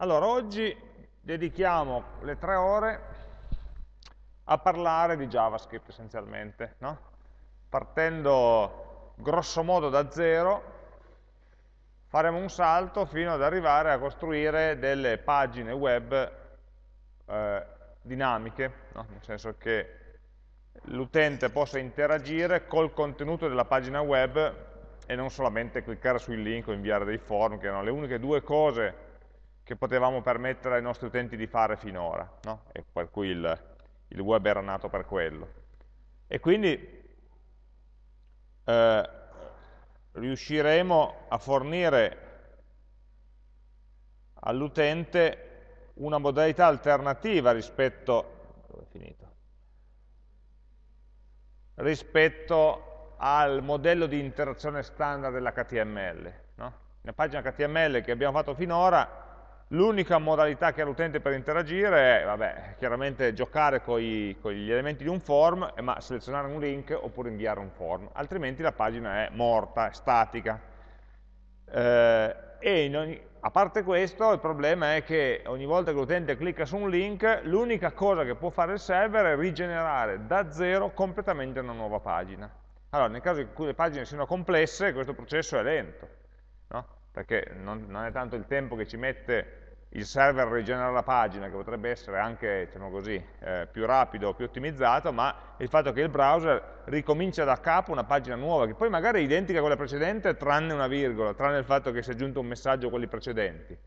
Allora, oggi dedichiamo le tre ore a parlare di JavaScript essenzialmente, no? partendo grossomodo da zero, faremo un salto fino ad arrivare a costruire delle pagine web eh, dinamiche, no? nel senso che l'utente possa interagire col contenuto della pagina web e non solamente cliccare sul link o inviare dei form, che erano le uniche due cose che potevamo permettere ai nostri utenti di fare finora, no? e per cui il, il, web era nato per quello. E quindi eh, riusciremo a fornire all'utente una modalità alternativa rispetto, rispetto, al modello di interazione standard dell'HTML. No? La pagina HTML che abbiamo fatto finora L'unica modalità che ha l'utente per interagire è, vabbè, chiaramente giocare con gli elementi di un form, eh, ma selezionare un link oppure inviare un form, altrimenti la pagina è morta, è statica. Eh, e ogni, a parte questo, il problema è che ogni volta che l'utente clicca su un link, l'unica cosa che può fare il server è rigenerare da zero completamente una nuova pagina. Allora, nel caso in cui le pagine siano complesse, questo processo è lento, no? perché non, non, è tanto il tempo che ci mette il server rigenera la pagina, che potrebbe essere anche diciamo così, eh, più rapido o più ottimizzato, ma il fatto che il browser ricomincia da capo una pagina nuova, che poi magari è identica a quella precedente, tranne una virgola, tranne il fatto che si è aggiunto un messaggio a quelli precedenti.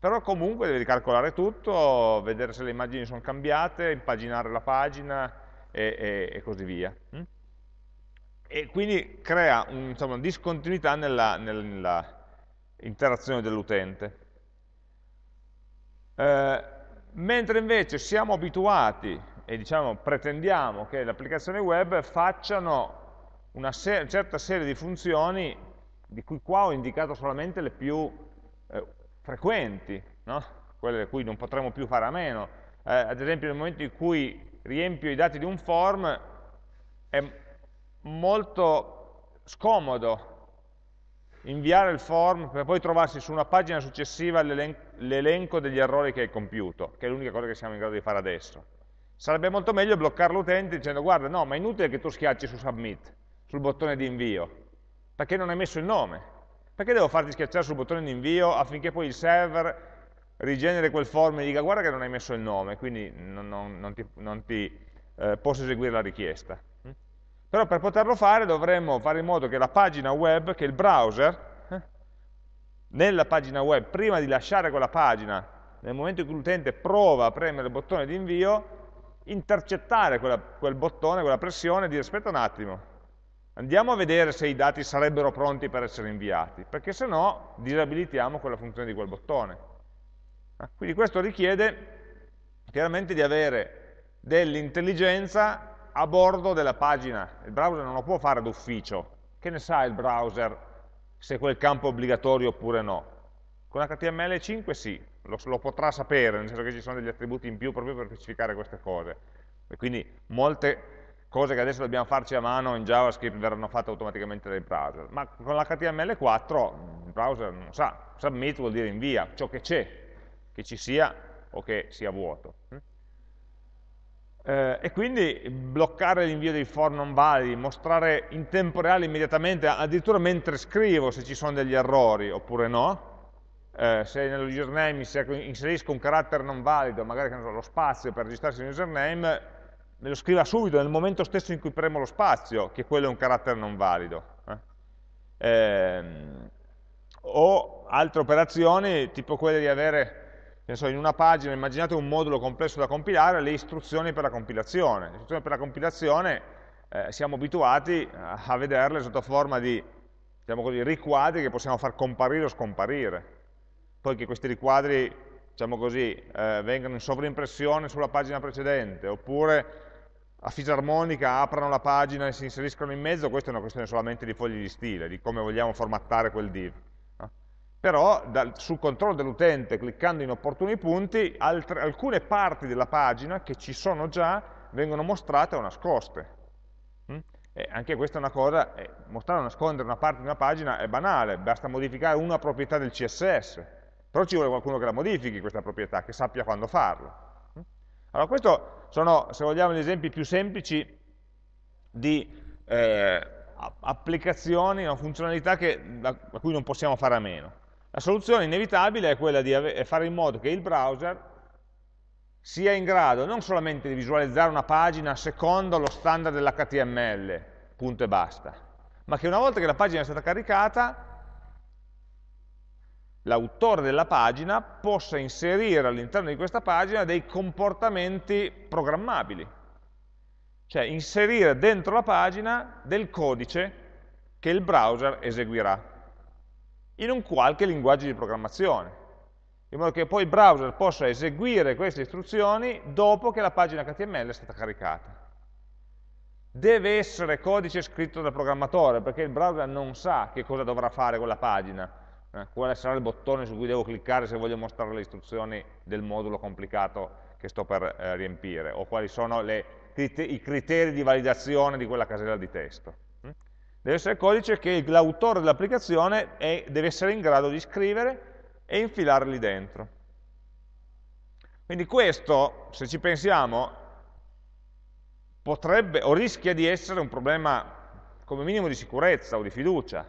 Però comunque devi calcolare tutto, vedere se le immagini sono cambiate, impaginare la pagina e, e, e così via. Mm? E quindi crea un, diciamo, una discontinuità nell'interazione nella, nella dell'utente. Eh, mentre invece siamo abituati e diciamo pretendiamo che le applicazioni web facciano una se certa serie di funzioni di cui qua ho indicato solamente le più eh, frequenti, no? quelle di cui non potremo più fare a meno. Eh, ad esempio nel momento in cui riempio i dati di un form è molto scomodo inviare il form per poi trovarsi su una pagina successiva l'elenco degli errori che hai compiuto, che è l'unica cosa che siamo in grado di fare adesso. Sarebbe molto meglio bloccare l'utente dicendo guarda no, ma è inutile che tu schiacci su submit, sul bottone di invio, perché non hai messo il nome. Perché devo farti schiacciare sul bottone di invio affinché poi il server rigenere quel form e dica guarda che non hai messo il nome, quindi non, non, non ti, non ti eh, posso eseguire la richiesta. Però per poterlo fare dovremmo fare in modo che la pagina web, che il browser, eh, nella pagina web, prima di lasciare quella pagina, nel momento in cui l'utente prova a premere il bottone di invio, intercettare quella, quel bottone, quella pressione e dire aspetta un attimo, andiamo a vedere se i dati sarebbero pronti per essere inviati, perché se no disabilitiamo quella funzione di quel bottone. Ah, quindi questo richiede chiaramente di avere dell'intelligenza a bordo della pagina. Il browser non lo può fare d'ufficio. Che ne sa il browser se quel campo è obbligatorio oppure no? Con HTML5 sì, lo, lo, potrà sapere, nel senso che ci sono degli attributi in più proprio per specificare queste cose. E quindi molte cose che adesso dobbiamo farci a mano in JavaScript verranno fatte automaticamente dai browser. Ma con l'HTML4 il browser non sa, submit vuol dire invia, ciò che c'è, che ci sia o che sia vuoto eh, e quindi bloccare l'invio dei for non validi, mostrare in tempo reale immediatamente, addirittura mentre scrivo se ci sono degli errori oppure no, eh, se nello username inserisco un carattere non valido, magari non so, lo spazio per registrarsi in username, me lo scriva subito nel momento stesso in cui premo lo spazio, che quello è un carattere non valido. Eh. Eh, o altre operazioni, tipo quelle di avere ne so, in una pagina, immaginate un modulo complesso da compilare, le istruzioni per la compilazione. Le istruzioni per la compilazione eh, siamo abituati a vederle sotto forma di diciamo così, riquadri che possiamo far comparire o scomparire. Poi che questi riquadri, diciamo così, eh, vengano in sovrimpressione sulla pagina precedente, oppure a fisarmonica aprano la pagina e si inseriscono in mezzo, questa è una questione solamente di fogli di stile, di come vogliamo formattare quel div però dal, sul controllo dell'utente, cliccando in opportuni punti, altre, alcune parti della pagina che ci sono già vengono mostrate o nascoste. Mm? anche questa è una cosa, eh, mostrare o nascondere una parte di una pagina è banale, basta modificare una proprietà del CSS, però ci vuole qualcuno che la modifichi questa proprietà, che sappia quando farlo. Mm? Allora questo sono, se vogliamo, gli esempi più semplici di eh, applicazioni, o funzionalità che, da, da cui non possiamo fare a meno. La soluzione inevitabile è quella di fare in modo che il browser sia in grado non solamente di visualizzare una pagina secondo lo standard dell'HTML, punto e basta, ma che una volta che la pagina è stata caricata, l'autore della pagina possa inserire all'interno di questa pagina dei comportamenti programmabili, cioè inserire dentro la pagina del codice che il browser eseguirà in un qualche linguaggio di programmazione, in modo che poi il browser possa eseguire queste istruzioni dopo che la pagina HTML è stata caricata. Deve essere codice scritto dal programmatore, perché il browser non sa che cosa dovrà fare quella pagina, eh, quale sarà il bottone su cui devo cliccare se voglio mostrare le istruzioni del modulo complicato che sto per eh, riempire, o quali sono le, i criteri di validazione di quella casella di testo deve essere codice che l'autore dell'applicazione deve essere in grado di scrivere e infilare lì dentro. Quindi questo, se ci pensiamo, potrebbe o rischia di essere un problema come minimo di sicurezza o di fiducia.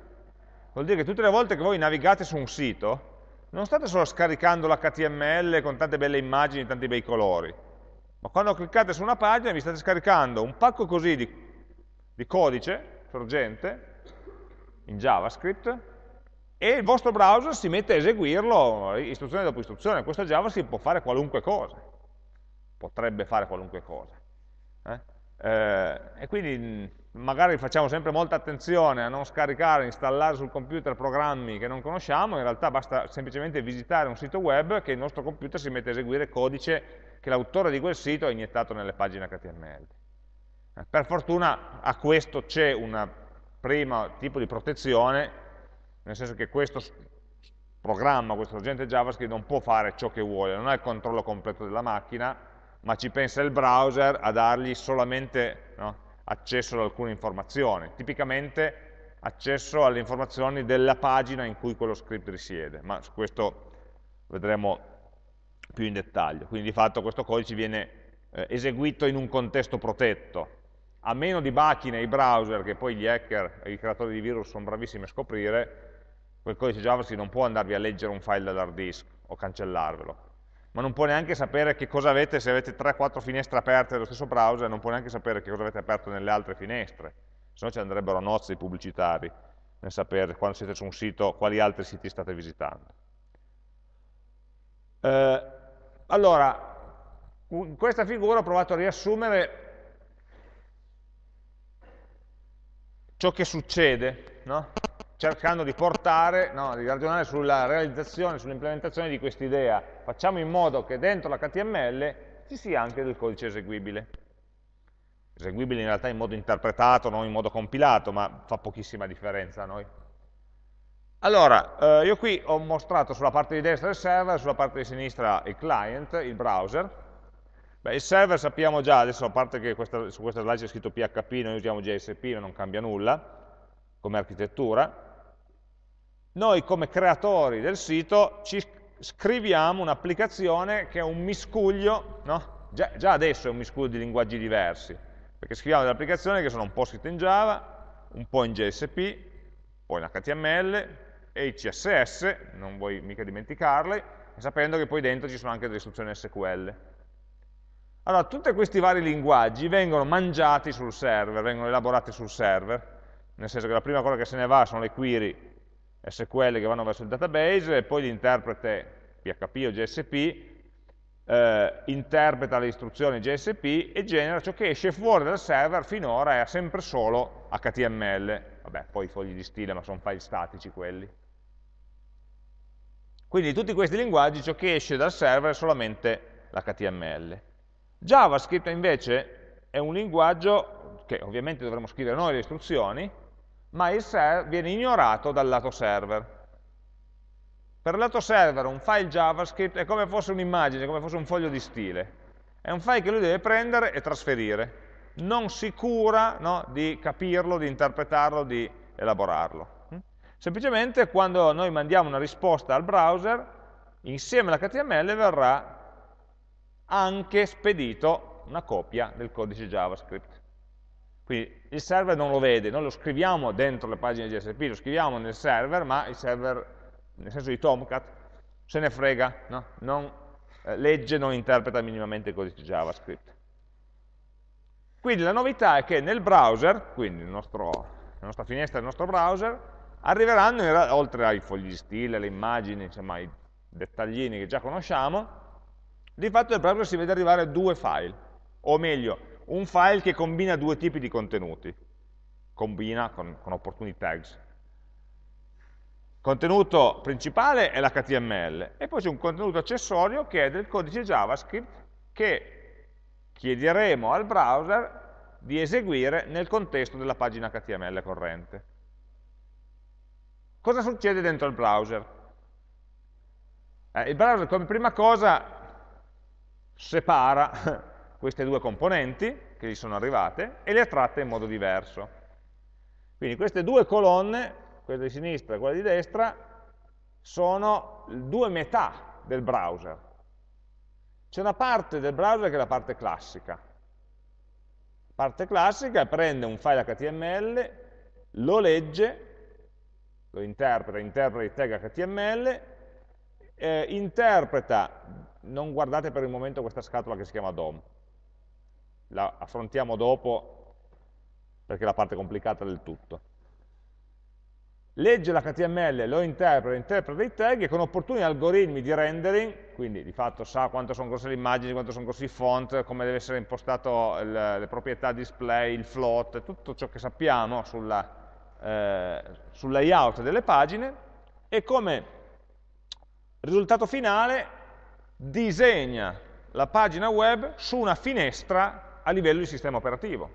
Vuol dire che tutte le volte che voi navigate su un sito, non state solo scaricando l'HTML con tante belle immagini, tanti bei colori, ma quando cliccate su una pagina vi state scaricando un pacco così di, di codice sorgente in JavaScript e il vostro browser si mette a eseguirlo istruzione dopo istruzione. Questo JavaScript può fare qualunque cosa, potrebbe fare qualunque cosa. Eh? Eh, e quindi magari facciamo sempre molta attenzione a non scaricare, installare sul computer programmi che non conosciamo, in realtà basta semplicemente visitare un sito web che il nostro computer si mette a eseguire codice che l'autore di quel sito ha iniettato nelle pagine HTML. Eh, per fortuna a questo c'è un primo tipo di protezione, nel senso che questo programma, questo agente JavaScript non può fare ciò che vuole, non ha il controllo completo della macchina, ma ci pensa il browser a dargli solamente no, accesso ad alcune informazioni, tipicamente accesso alle informazioni della pagina in cui quello script risiede, ma su questo vedremo più in dettaglio. Quindi di fatto questo codice viene eh, eseguito in un contesto protetto, a meno di bachi nei browser, che poi gli hacker e i creatori di virus sono bravissimi a scoprire, quel codice JavaScript non può andarvi a leggere un file dall'hard disk o cancellarvelo, ma non può neanche sapere che cosa avete se avete 3-4 finestre aperte dello stesso browser, non può neanche sapere che cosa avete aperto nelle altre finestre, se no ci andrebbero nozze i pubblicitari nel sapere quando siete su un sito quali altri siti state visitando. Eh, allora, in questa figura ho provato a riassumere ciò che succede, no? cercando di portare, no? di ragionare sulla realizzazione, sull'implementazione di quest'idea. Facciamo in modo che dentro l'HTML ci sia anche del codice eseguibile. Eseguibile in realtà in modo interpretato, non in modo compilato, ma fa pochissima differenza a noi. Allora, eh, io qui ho mostrato sulla parte di destra il server, sulla parte di sinistra il client, il browser, Beh, il server sappiamo già, adesso a parte che questa, su questa slide c'è scritto PHP, noi usiamo JSP, ma non cambia nulla come architettura, noi come creatori del sito ci scriviamo un'applicazione che è un miscuglio, no? già, già, adesso è un miscuglio di linguaggi diversi, perché scriviamo delle applicazioni che sono un po' scritte in Java, un po' in JSP, poi in HTML e in CSS, non vuoi mica dimenticarle, sapendo che poi dentro ci sono anche delle istruzioni SQL allora, tutti questi vari linguaggi vengono mangiati sul server, vengono elaborati sul server, nel senso che la prima cosa che se ne va sono le query SQL che vanno verso il database e poi l'interprete PHP o GSP eh, interpreta le istruzioni GSP e genera ciò che esce fuori dal server finora è sempre solo HTML, vabbè poi fogli di stile ma sono file statici quelli. Quindi in tutti questi linguaggi ciò che esce dal server è solamente l'HTML. JavaScript invece è un linguaggio che ovviamente dovremmo scrivere noi le istruzioni, ma viene ignorato dal lato server. Per il lato server un file JavaScript è come fosse un'immagine, come fosse un foglio di stile. È un file che lui deve prendere e trasferire. Non si cura no, di capirlo, di interpretarlo, di elaborarlo. Semplicemente quando noi mandiamo una risposta al browser, insieme all'HTML verrà anche spedito una copia del codice JavaScript. Quindi il server non lo vede, noi lo scriviamo dentro le pagine JSP, lo scriviamo nel server, ma il server, nel senso di Tomcat, se ne frega, no? non eh, legge, non interpreta minimamente il codice JavaScript. Quindi la novità è che nel browser, quindi nostro, la nostra finestra del nostro browser, arriveranno, oltre ai fogli di stile, alle immagini, insomma, ai dettaglini che già conosciamo, di fatto nel browser si vede arrivare due file, o meglio, un file che combina due tipi di contenuti, combina con, con opportunity tags. Il contenuto principale è l'HTML e poi c'è un contenuto accessorio che è del codice JavaScript che chiederemo al browser di eseguire nel contesto della pagina HTML corrente. Cosa succede dentro il browser? Eh, il browser come prima cosa separa queste due componenti che gli sono arrivate e le ha tratte in modo diverso. Quindi queste due colonne, quella di sinistra e quella di destra, sono due metà del browser. C'è una parte del browser che è la parte classica. La parte classica prende un file HTML, lo legge, lo interpreta, interpreta i tag HTML eh, interpreta, non guardate per il momento questa scatola che si chiama DOM, la affrontiamo dopo perché è la parte complicata del tutto. Legge l'HTML, lo interpreta, interpreta i tag e con opportuni algoritmi di rendering, quindi di fatto sa quanto sono grosse le immagini, quanto sono grossi i font, come deve essere impostato il, le proprietà display, il float, tutto ciò che sappiamo sulla, eh, sul layout delle pagine e come risultato finale disegna la pagina web su una finestra a livello di sistema operativo,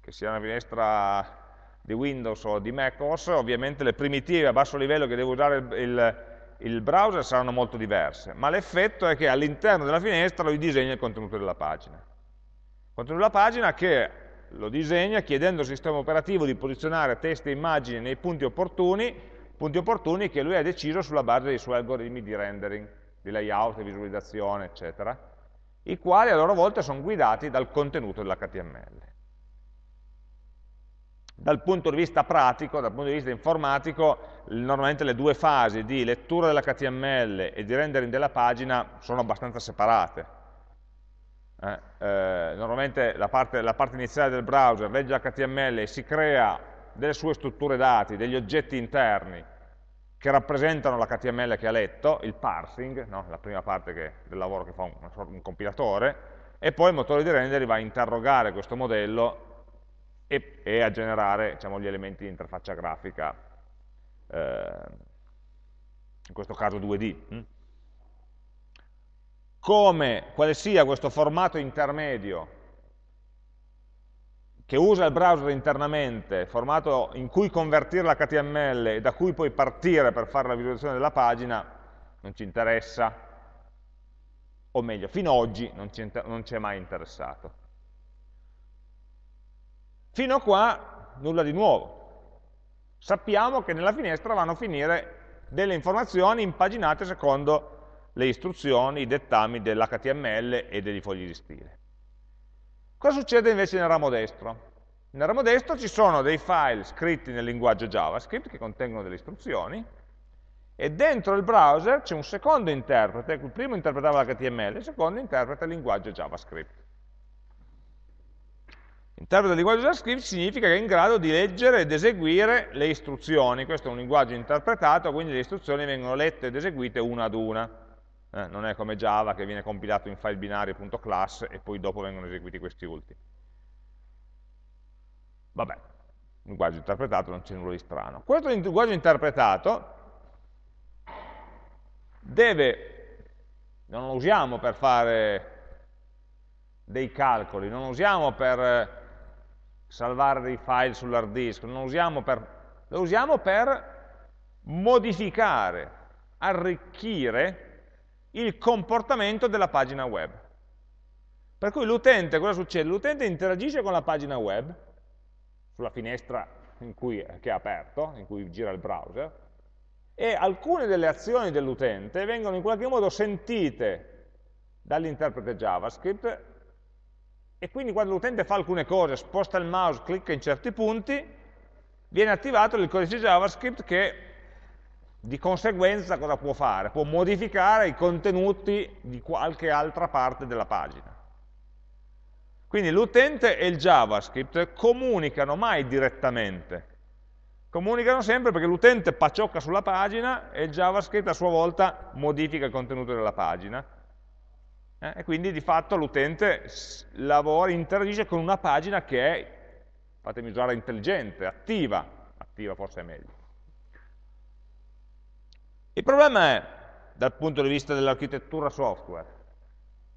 che sia una finestra di Windows o di macOS, ovviamente le primitive a basso livello che deve usare il, il, il browser saranno molto diverse, ma l'effetto è che all'interno della finestra lui disegna il contenuto della pagina. Il contenuto della pagina che lo disegna chiedendo al sistema operativo di posizionare testi e immagini nei punti opportuni punti opportuni che lui ha deciso sulla base dei suoi algoritmi di rendering, di layout, di visualizzazione, eccetera, i quali a loro volta sono guidati dal contenuto dell'HTML. Dal punto di vista pratico, dal punto di vista informatico, normalmente le due fasi di lettura dell'HTML e di rendering della pagina sono abbastanza separate. Eh, eh, normalmente la parte, la parte iniziale del browser legge l'HTML e si crea delle sue strutture dati, degli oggetti interni che rappresentano l'HTML che ha letto, il parsing, no? la prima parte che, del lavoro che fa un, un compilatore, e poi il motore di rendering va a interrogare questo modello e, e a generare diciamo, gli elementi di interfaccia grafica, eh, in questo caso 2D. Hm? Come, quale sia questo formato intermedio che usa il browser internamente, formato in cui convertire l'HTML e da cui poi partire per fare la visualizzazione della pagina, non ci interessa, o meglio, fino ad oggi non ci è mai interessato. Fino a qua nulla di nuovo. Sappiamo che nella finestra vanno a finire delle informazioni impaginate secondo le istruzioni, i dettami dell'HTML e dei fogli di stile. Cosa succede invece nel ramo destro? Nel ramo destro ci sono dei file scritti nel linguaggio JavaScript che contengono delle istruzioni e dentro il browser c'è un secondo interprete, il primo interpretava l'HTML, il secondo interpreta il linguaggio JavaScript. Interprete del linguaggio JavaScript significa che è in grado di leggere ed eseguire le istruzioni, questo è un linguaggio interpretato, quindi le istruzioni vengono lette ed eseguite una ad una eh, non è come Java che viene compilato in file binario.class e poi dopo vengono eseguiti questi ultimi. Vabbè, linguaggio interpretato non c'è nulla di strano. Questo linguaggio interpretato deve, non lo usiamo per fare dei calcoli, non lo usiamo per eh, salvare dei file sull'hard disk, non lo usiamo per, lo usiamo per modificare, arricchire il comportamento della pagina web. Per cui l'utente, cosa succede? L'utente interagisce con la pagina web, sulla finestra cui, che è aperto, in cui gira il browser, e alcune delle azioni dell'utente vengono in qualche modo sentite dall'interprete JavaScript e quindi quando l'utente fa alcune cose, sposta il mouse, clicca in certi punti, viene attivato il codice JavaScript che di conseguenza cosa può fare? Può modificare i contenuti di qualche altra parte della pagina. Quindi l'utente e il JavaScript comunicano mai direttamente. Comunicano sempre perché l'utente paciocca sulla pagina e il JavaScript a sua volta modifica il contenuto della pagina. Eh? E quindi di fatto l'utente lavora, interagisce con una pagina che è, fatemi usare, intelligente, attiva. Attiva forse è meglio. Il problema è, dal punto di vista dell'architettura software,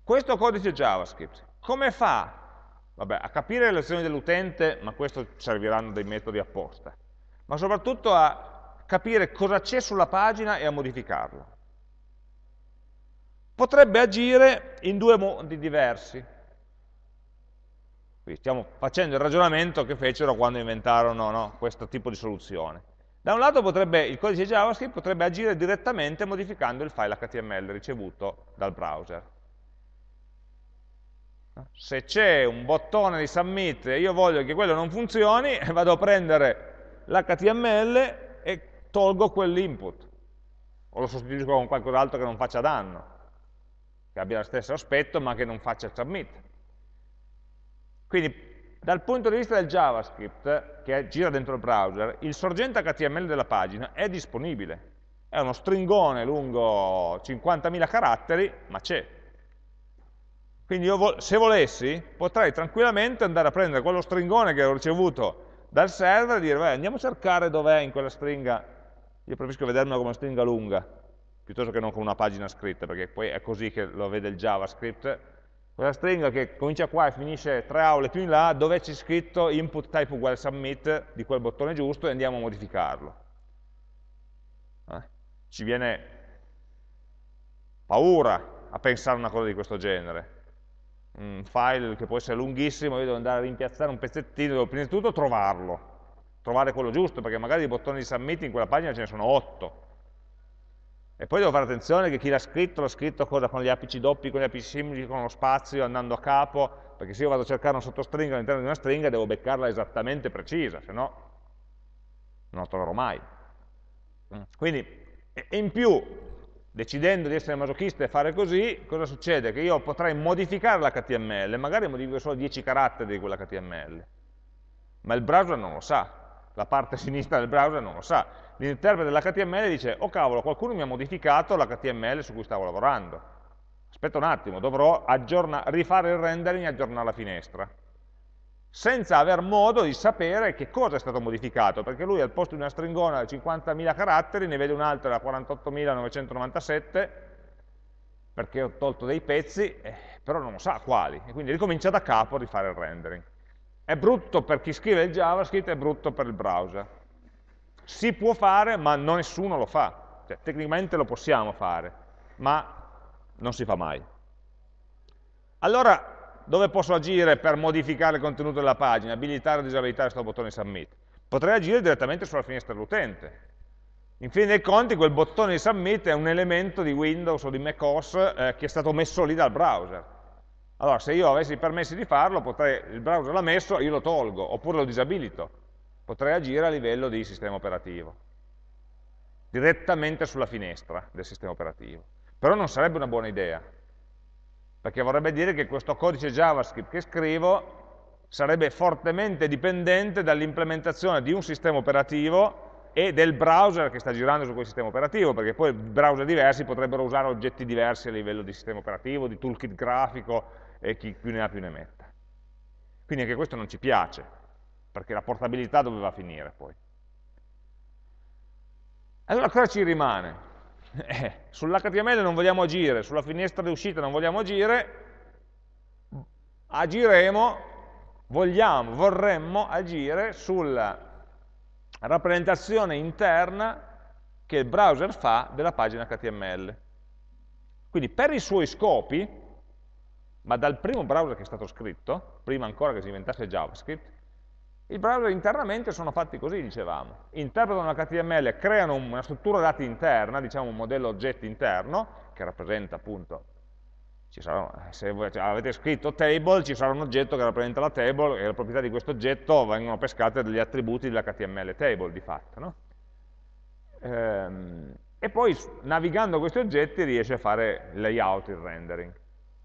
questo codice JavaScript come fa vabbè, a capire le lezioni dell'utente, ma questo serviranno dei metodi apposta, ma soprattutto a capire cosa c'è sulla pagina e a modificarlo. Potrebbe agire in due modi diversi. Quindi stiamo facendo il ragionamento che fecero quando inventarono no, questo tipo di soluzione. Da un lato potrebbe, il codice JavaScript potrebbe agire direttamente modificando il file HTML ricevuto dal browser. Se c'è un bottone di submit e io voglio che quello non funzioni, vado a prendere l'HTML e tolgo quell'input. O lo sostituisco con qualcos'altro che non faccia danno, che abbia lo stesso aspetto ma che non faccia il submit. Quindi dal punto di vista del JavaScript, che gira dentro il browser, il sorgente HTML della pagina è disponibile. È uno stringone lungo 50.000 caratteri, ma c'è. Quindi vo se volessi, potrei tranquillamente andare a prendere quello stringone che ho ricevuto dal server e dire, vai, andiamo a cercare dov'è in quella stringa. Io preferisco vedermela come una stringa lunga, piuttosto che non come una pagina scritta, perché poi è così che lo vede il JavaScript, quella stringa che comincia qua e finisce tre aule più in là, dove c'è scritto input type uguale submit di quel bottone giusto e andiamo a modificarlo. Eh? Ci viene paura a pensare una cosa di questo genere. Un file che può essere lunghissimo, io devo andare a rimpiazzare un pezzettino, devo prima di tutto trovarlo, trovare quello giusto, perché magari i bottoni di submit in quella pagina ce ne sono otto e poi devo fare attenzione che chi l'ha scritto, l'ha scritto cosa? Con gli apici doppi, con gli apici simili, con lo spazio, andando a capo, perché se io vado a cercare un sottostringa all'interno di una stringa devo beccarla esattamente precisa, se no non la troverò mai. Mm. Quindi, in più, decidendo di essere masochista e fare così, cosa succede? Che io potrei modificare l'HTML, magari modifico solo 10 caratteri di quell'HTML, ma il browser non lo sa, la parte sinistra del browser non lo sa l'interprete dell'HTML dice, oh cavolo, qualcuno mi ha modificato l'HTML su cui stavo lavorando. Aspetta un attimo, dovrò rifare il rendering e aggiornare la finestra senza aver modo di sapere che cosa è stato modificato, perché lui al posto di una stringona da 50.000 caratteri ne vede un'altra da 48.997, perché ho tolto dei pezzi, eh, però non sa quali, e quindi ricomincia da capo a rifare il rendering. È brutto per chi scrive il JavaScript, è brutto per il browser si può fare ma nessuno lo fa, cioè, tecnicamente lo possiamo fare, ma non si fa mai. Allora, dove posso agire per modificare il contenuto della pagina, abilitare o disabilitare questo bottone submit? Potrei agire direttamente sulla finestra dell'utente. In fin dei conti quel bottone di submit è un elemento di Windows o di macOS eh, che è stato messo lì dal browser. Allora se io avessi i permessi di farlo, potrei, il browser l'ha messo, io lo tolgo, oppure lo disabilito potrei agire a livello di sistema operativo, direttamente sulla finestra del sistema operativo. Però non sarebbe una buona idea, perché vorrebbe dire che questo codice JavaScript che scrivo sarebbe fortemente dipendente dall'implementazione di un sistema operativo e del browser che sta girando su quel sistema operativo, perché poi browser diversi potrebbero usare oggetti diversi a livello di sistema operativo, di toolkit grafico e chi più ne ha più ne metta. Quindi anche questo non ci piace perché la portabilità doveva finire poi. Allora cosa ci rimane? Eh, Sull'HTML non vogliamo agire, sulla finestra di uscita non vogliamo agire, agiremo, vogliamo, vorremmo agire sulla rappresentazione interna che il browser fa della pagina HTML. Quindi per i suoi scopi, ma dal primo browser che è stato scritto, prima ancora che si inventasse JavaScript, i browser internamente sono fatti così, dicevamo. Interpretano l'HTML, creano una struttura dati interna, diciamo un modello oggetto interno, che rappresenta appunto, sarà, se cioè, avete scritto table, ci sarà un oggetto che rappresenta la table e le proprietà di questo oggetto vengono pescate dagli attributi dell'HTML table, di fatto. No? Ehm, e poi, navigando questi oggetti, riesce a fare layout, il rendering.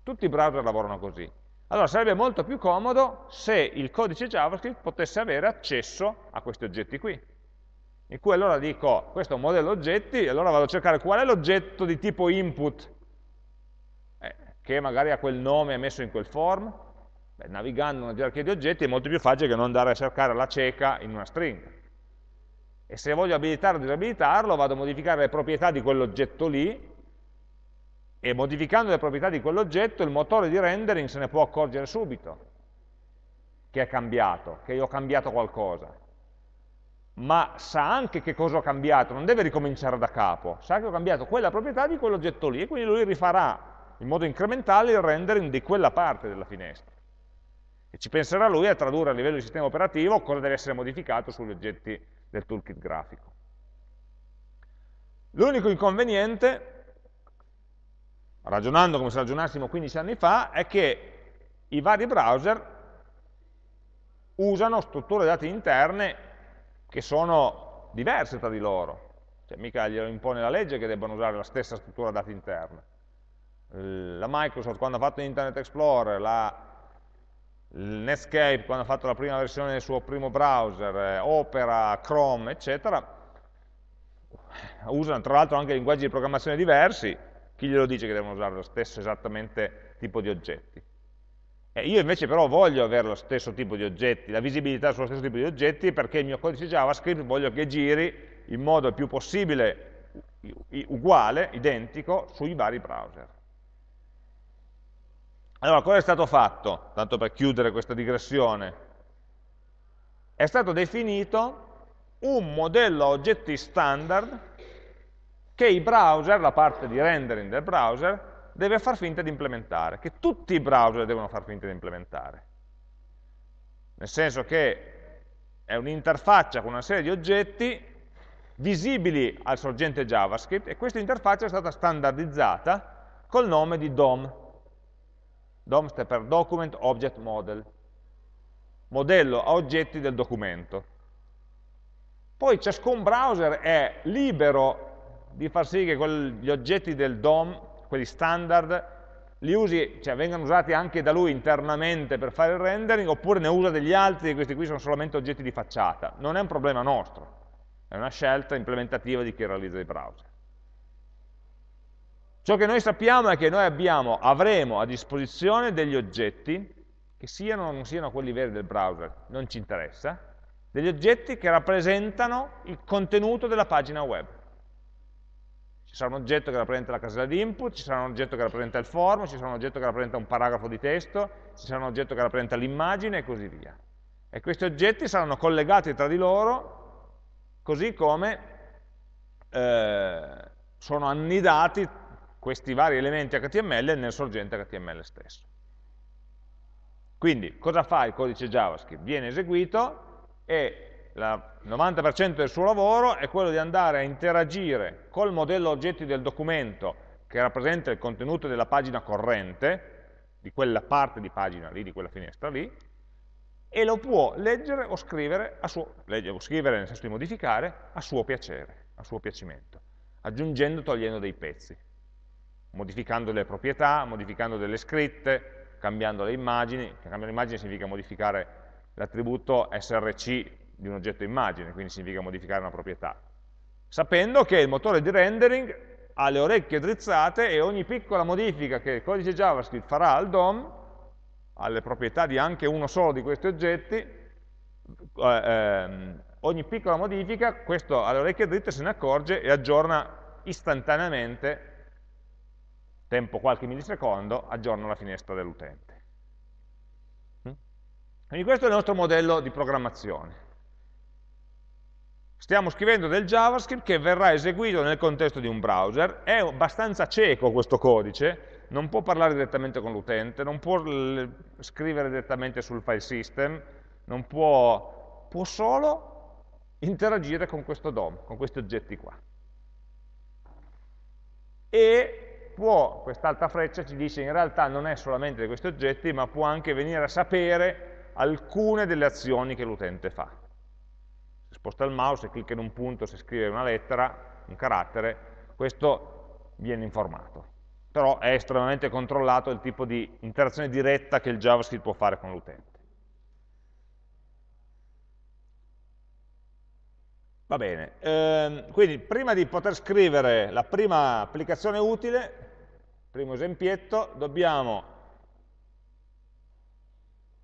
Tutti i browser lavorano così. Allora sarebbe molto più comodo se il codice JavaScript potesse avere accesso a questi oggetti qui, in cui allora dico questo è un modello oggetti e allora vado a cercare qual è l'oggetto di tipo input eh, che magari ha quel nome messo in quel form, Beh, navigando una gerarchia di oggetti è molto più facile che non andare a cercare la cieca in una stringa. E se voglio abilitarlo o disabilitarlo vado a modificare le proprietà di quell'oggetto lì e modificando le proprietà di quell'oggetto il motore di rendering se ne può accorgere subito che è cambiato, che io ho cambiato qualcosa ma sa anche che cosa ho cambiato, non deve ricominciare da capo, sa che ho cambiato quella proprietà di quell'oggetto lì e quindi lui rifarà in modo incrementale il rendering di quella parte della finestra e ci penserà lui a tradurre a livello di sistema operativo cosa deve essere modificato sugli oggetti del toolkit grafico. L'unico inconveniente ragionando come se ragionassimo 15 anni fa, è che i vari browser usano strutture dati interne che sono diverse tra di loro. Cioè, mica glielo impone la legge che debbano usare la stessa struttura dati interna. La Microsoft quando ha fatto Internet Explorer, la Netscape quando ha fatto la prima versione del suo primo browser, eh, Opera, Chrome, eccetera, usano tra l'altro anche linguaggi di programmazione diversi, chi glielo dice che devono usare lo stesso esattamente tipo di oggetti? Eh, io invece però voglio avere lo stesso tipo di oggetti, la visibilità sullo stesso tipo di oggetti, perché il mio codice JavaScript voglio che giri in modo il più possibile uguale, identico, sui vari browser. Allora, cosa è stato fatto? Tanto per chiudere questa digressione. È stato definito un modello a oggetti standard che i browser, la parte di rendering del browser, deve far finta di implementare, che tutti i browser devono far finta di implementare. Nel senso che è un'interfaccia con una serie di oggetti visibili al sorgente JavaScript e questa interfaccia è stata standardizzata col nome di DOM. DOM sta per Document Object Model, modello a oggetti del documento. Poi ciascun browser è libero di far sì che quel, gli oggetti del DOM, quelli standard, li usi, cioè vengano usati anche da lui internamente per fare il rendering, oppure ne usa degli altri e questi qui sono solamente oggetti di facciata. Non è un problema nostro, è una scelta implementativa di chi realizza i browser. Ciò che noi sappiamo è che noi abbiamo, avremo a disposizione degli oggetti, che siano o non siano quelli veri del browser, non ci interessa, degli oggetti che rappresentano il contenuto della pagina web. Ci sarà un oggetto che rappresenta la casella di input, ci sarà un oggetto che rappresenta il form, ci sarà un oggetto che rappresenta un paragrafo di testo, ci sarà un oggetto che rappresenta l'immagine e così via. E questi oggetti saranno collegati tra di loro, così come eh, sono annidati questi vari elementi HTML nel sorgente HTML stesso. Quindi, cosa fa il codice JavaScript? Viene eseguito e il 90% del suo lavoro è quello di andare a interagire col modello oggetti del documento che rappresenta il contenuto della pagina corrente, di quella parte di pagina lì, di quella finestra lì, e lo può leggere o scrivere, suo, leggere, o scrivere nel senso di modificare, a suo piacere, a suo piacimento, aggiungendo o togliendo dei pezzi, modificando le proprietà, modificando delle scritte, cambiando le immagini, cambiare immagini significa modificare l'attributo src di un oggetto immagine, quindi significa modificare una proprietà, sapendo che il motore di rendering ha le orecchie drizzate e ogni piccola modifica che il codice JavaScript farà al DOM, alle proprietà di anche uno solo di questi oggetti, eh, ehm, ogni piccola modifica, questo ha le orecchie dritte se ne accorge e aggiorna istantaneamente, tempo qualche millisecondo, aggiorna la finestra dell'utente. Mm. Quindi questo è il nostro modello di programmazione. Stiamo scrivendo del JavaScript che verrà eseguito nel contesto di un browser, è abbastanza cieco questo codice, non può parlare direttamente con l'utente, non può scrivere direttamente sul file system, non può, può solo interagire con questo DOM, con questi oggetti qua. E può, quest'altra freccia ci dice in realtà non è solamente di questi oggetti, ma può anche venire a sapere alcune delle azioni che l'utente fa sposta il mouse, se clicca in un punto, se scrive una lettera, un carattere, questo viene informato. Però è estremamente controllato il tipo di interazione diretta che il JavaScript può fare con l'utente. Va bene, ehm, quindi prima di poter scrivere la prima applicazione utile, primo esempietto, dobbiamo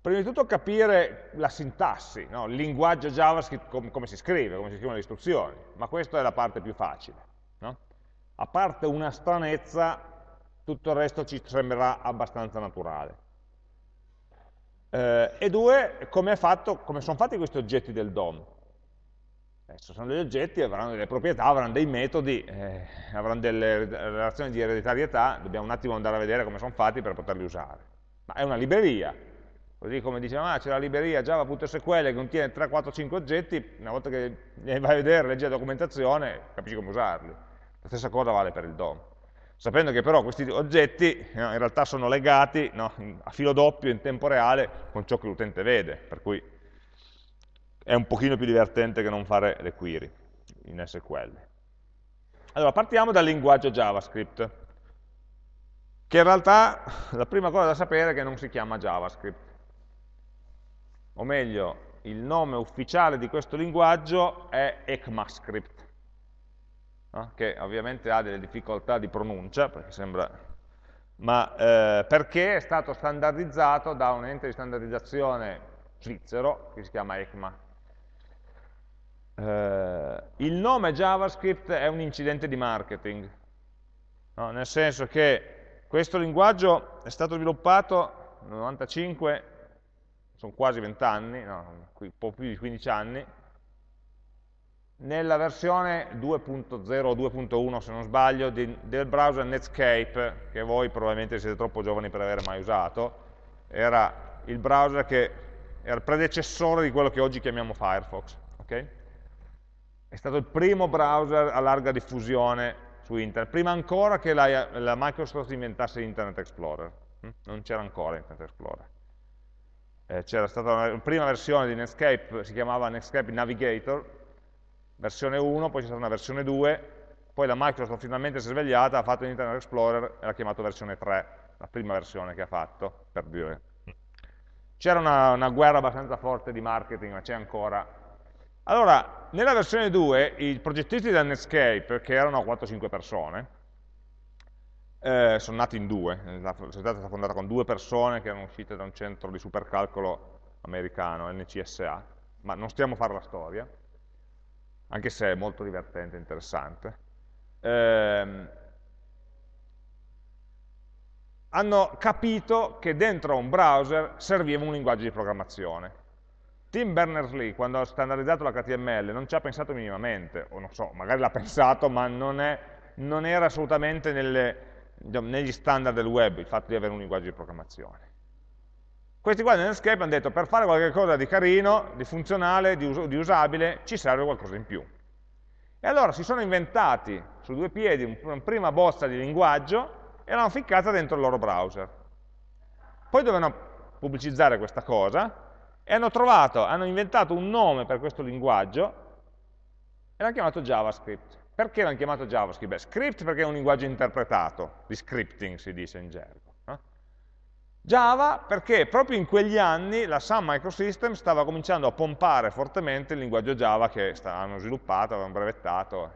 prima di tutto capire la sintassi, no? il linguaggio JavaScript com come si scrive, come si scrivono le istruzioni, ma questa è la parte più facile. No? A parte una stranezza, tutto il resto ci sembrerà abbastanza naturale. Eh, e due, come, come sono fatti questi oggetti del DOM? Adesso sono degli oggetti, avranno delle proprietà, avranno dei metodi, eh, avranno delle relazioni di ereditarietà, dobbiamo un attimo andare a vedere come sono fatti per poterli usare. Ma è una libreria, Così come dicevamo, ah, c'è la libreria java.sql che contiene 3, 4, 5 oggetti, una volta che li vai a vedere, leggi la documentazione, capisci come usarli. La stessa cosa vale per il DOM. Sapendo che però questi oggetti no, in realtà sono legati no, a filo doppio in tempo reale con ciò che l'utente vede, per cui è un pochino più divertente che non fare le query in SQL. Allora, partiamo dal linguaggio JavaScript, che in realtà la prima cosa da sapere è che non si chiama JavaScript o meglio, il nome ufficiale di questo linguaggio è ECMAScript, no? che ovviamente ha delle difficoltà di pronuncia, perché sembra, ma eh, perché è stato standardizzato da un ente di standardizzazione svizzero che si chiama ECMA. Eh, il nome JavaScript è un incidente di marketing, no? nel senso che questo linguaggio è stato sviluppato nel 1995 sono quasi 20 anni, no, un po' più di 15 anni, nella versione 2.0 o 2.1 se non sbaglio di, del browser Netscape, che voi probabilmente siete troppo giovani per aver mai usato, era il browser che era il predecessore di quello che oggi chiamiamo Firefox. Okay? È stato il primo browser a larga diffusione su internet, prima ancora che la, la Microsoft inventasse Internet Explorer, hm? non c'era ancora Internet Explorer eh, c'era stata una, una prima versione di Netscape, si chiamava Netscape Navigator, versione 1, poi c'è stata una versione 2, poi la Microsoft finalmente si è svegliata, ha fatto Internet Explorer e l'ha chiamato versione 3, la prima versione che ha fatto, per dire. C'era una, una guerra abbastanza forte di marketing, ma c'è ancora, allora, nella versione 2 i progettisti del Netscape, che erano 4-5 persone, eh, sono nati in due, eh, la società è stata fondata con due persone che erano uscite da un centro di supercalcolo americano, NCSA, ma non stiamo a fare la storia, anche se è molto divertente e interessante. Eh, hanno capito che dentro un browser serviva un linguaggio di programmazione. Tim Berners-Lee, quando ha standardizzato l'HTML, non ci ha pensato minimamente, o non so, magari l'ha pensato, ma non, è, non era assolutamente nelle, Diciamo, negli standard del web il fatto di avere un linguaggio di programmazione. Questi qua nel Netscape hanno detto per fare qualcosa di carino, di funzionale, di, us di usabile, ci serve qualcosa in più. E allora si sono inventati su due piedi una prima bozza di linguaggio e l'hanno ficcata dentro il loro browser. Poi dovevano pubblicizzare questa cosa e hanno trovato, hanno inventato un nome per questo linguaggio e l'hanno chiamato JavaScript. Perché l'hanno chiamato JavaScript? Beh, script perché è un linguaggio interpretato, di scripting si dice in gergo. Eh? Java perché proprio in quegli anni la Sun Microsystem stava cominciando a pompare fortemente il linguaggio Java che avevano sviluppato, avevano brevettato,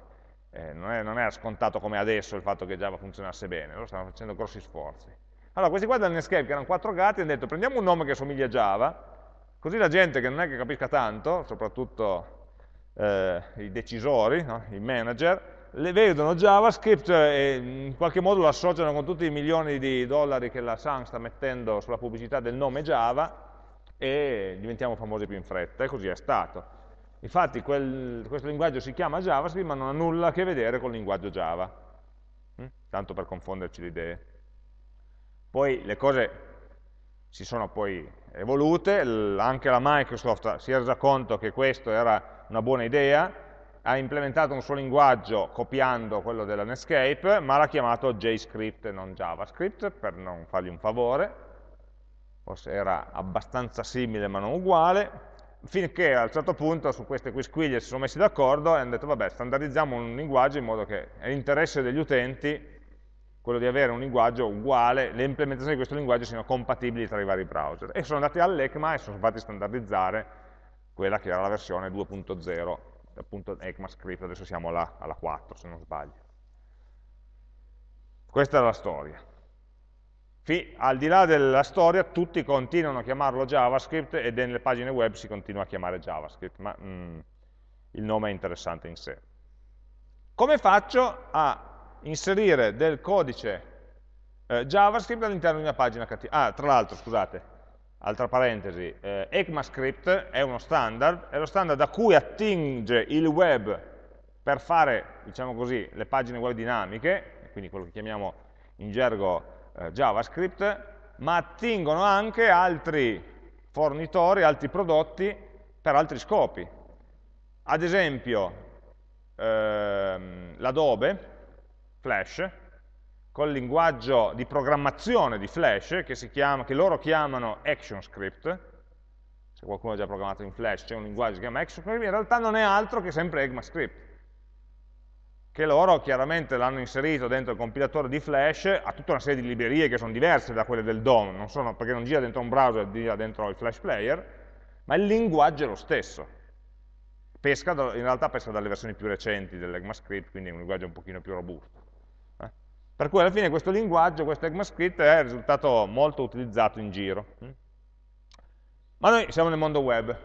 eh, non, è, non, era scontato come adesso il fatto che Java funzionasse bene, loro stavano facendo grossi sforzi. Allora, questi qua del Netscape, che erano quattro gatti, hanno detto prendiamo un nome che somiglia a Java, così la gente che non è che capisca tanto, soprattutto eh, i decisori, no? i manager, le vedono JavaScript e in qualche modo lo associano con tutti i milioni di dollari che la Sun sta mettendo sulla pubblicità del nome Java e diventiamo famosi più in fretta, e così è stato. Infatti quel, questo linguaggio si chiama JavaScript ma non ha nulla a che vedere con il linguaggio Java, hm? tanto per confonderci le idee. Poi le cose si sono poi evolute, anche la Microsoft si è resa conto che questo era una buona idea, ha implementato un suo linguaggio copiando quello della Netscape, ma l'ha chiamato JScript e non JavaScript, per non fargli un favore, forse era abbastanza simile ma non uguale, finché a un certo punto su queste quisquiglie si sono messi d'accordo e hanno detto vabbè standardizziamo un linguaggio in modo che è l'interesse degli utenti quello di avere un linguaggio uguale, le implementazioni di questo linguaggio siano compatibili tra i vari browser. E sono andati all'ECMA e sono fatti standardizzare quella che era la versione 2.0, appunto ECMAScript, adesso siamo alla, alla 4 se non sbaglio. Questa è la storia. Fì, al di là della storia tutti continuano a chiamarlo JavaScript e nelle pagine web si continua a chiamare JavaScript, ma mm, il nome è interessante in sé. Come faccio a inserire del codice eh, JavaScript all'interno di una pagina cattiva? Ah, tra l'altro, scusate, altra parentesi, eh, ECMAScript è uno standard, è lo standard da cui attinge il web per fare, diciamo così, le pagine web dinamiche, quindi quello che chiamiamo in gergo eh, JavaScript, ma attingono anche altri fornitori, altri prodotti per altri scopi. Ad esempio, ehm, l'Adobe Flash, col linguaggio di programmazione di Flash che, chiama, che loro chiamano ActionScript, se qualcuno ha già programmato in Flash c'è un linguaggio che si chiama ActionScript, in realtà non è altro che sempre ECMAScript, che loro chiaramente l'hanno inserito dentro il compilatore di Flash a tutta una serie di librerie che sono diverse da quelle del DOM, non sono, perché non gira dentro un browser, gira dentro il Flash Player, ma il linguaggio è lo stesso. Pesca, in realtà pesca dalle versioni più recenti dell'ECMAScript, quindi è un linguaggio un pochino più robusto. Per cui alla fine questo linguaggio, questo ECMAScript è risultato molto utilizzato in giro. Ma noi siamo nel mondo web,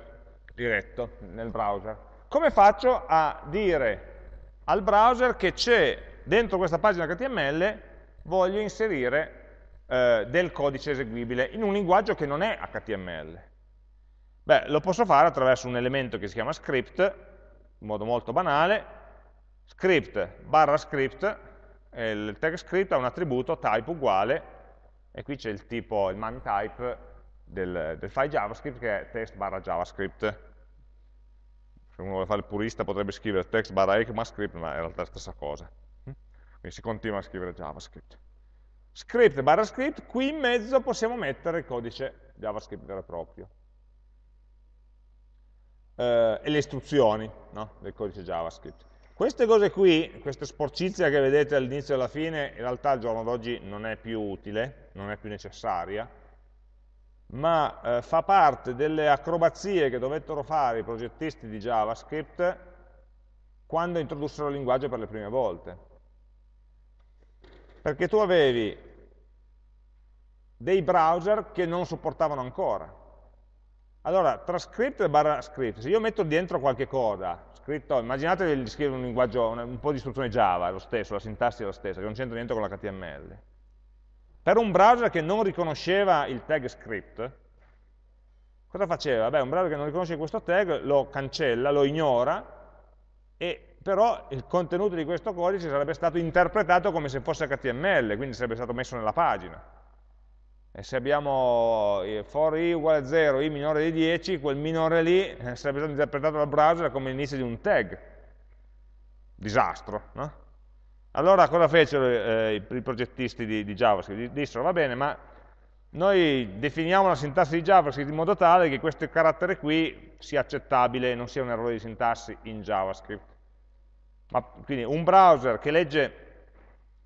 diretto, nel browser. Come faccio a dire al browser che c'è dentro questa pagina HTML voglio inserire eh, del codice eseguibile in un linguaggio che non è HTML? Beh, lo posso fare attraverso un elemento che si chiama script, in modo molto banale, script barra script, il tag script ha un attributo type uguale e qui c'è il tipo, il man type del, del file javascript che è text barra javascript se uno vuole fare il purista potrebbe scrivere text barra ECMAScript ma in realtà è la stessa cosa mm. quindi si continua a scrivere javascript script barra script qui in mezzo possiamo mettere il codice javascript vero e proprio eh, e le istruzioni no? del codice javascript queste cose qui, questa sporcizia che vedete all'inizio e alla fine, in realtà al giorno d'oggi non è più utile, non è più necessaria, ma eh, fa parte delle acrobazie che dovettero fare i progettisti di JavaScript quando introdussero il linguaggio per le prime volte. Perché tu avevi dei browser che non supportavano ancora, allora, tra script e barra script, se io metto dentro qualche cosa, scritto, immaginate di scrivere un linguaggio, un po' di istruzione Java, lo stesso, la sintassi è la stessa, che non c'entra niente con l'HTML. Per un browser che non riconosceva il tag script, cosa faceva? Beh, un browser che non riconosce questo tag lo cancella, lo ignora, e però il contenuto di questo codice sarebbe stato interpretato come se fosse HTML, quindi sarebbe stato messo nella pagina e se abbiamo eh, for i uguale a 0, i minore di 10, quel minore lì eh, sarebbe stato interpretato dal browser come l'inizio di un tag. Disastro, no? Allora cosa fecero eh, i progettisti di, di JavaScript? Dissero, va bene, ma noi definiamo la sintassi di JavaScript in modo tale che questo carattere qui sia accettabile e non sia un errore di sintassi in JavaScript. Ma, quindi un browser che legge,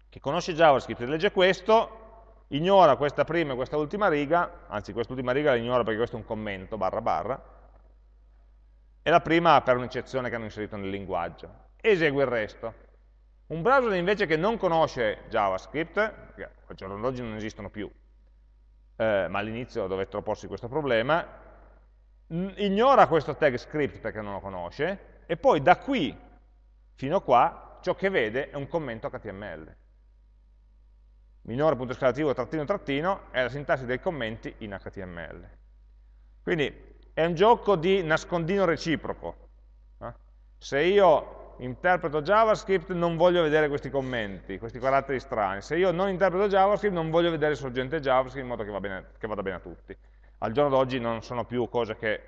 che conosce JavaScript e legge questo, ignora questa prima e questa ultima riga, anzi quest'ultima riga la ignora perché questo è un commento, barra barra, e la prima per un'eccezione che hanno inserito nel linguaggio. Esegue il resto. Un browser invece che non conosce JavaScript, perché al giorno d'oggi non esistono più, eh, ma all'inizio dovettero porsi questo problema, ignora questo tag script perché non lo conosce, e poi da qui fino a qua ciò che vede è un commento HTML minore punto minore.esclamativo trattino trattino è la sintassi dei commenti in HTML. Quindi è un gioco di nascondino reciproco. Eh. Se io interpreto JavaScript non voglio vedere questi commenti, questi caratteri strani. Se io non interpreto JavaScript non voglio vedere il sorgente JavaScript in modo che, va bene, che vada bene a tutti. Al giorno d'oggi non sono più cose che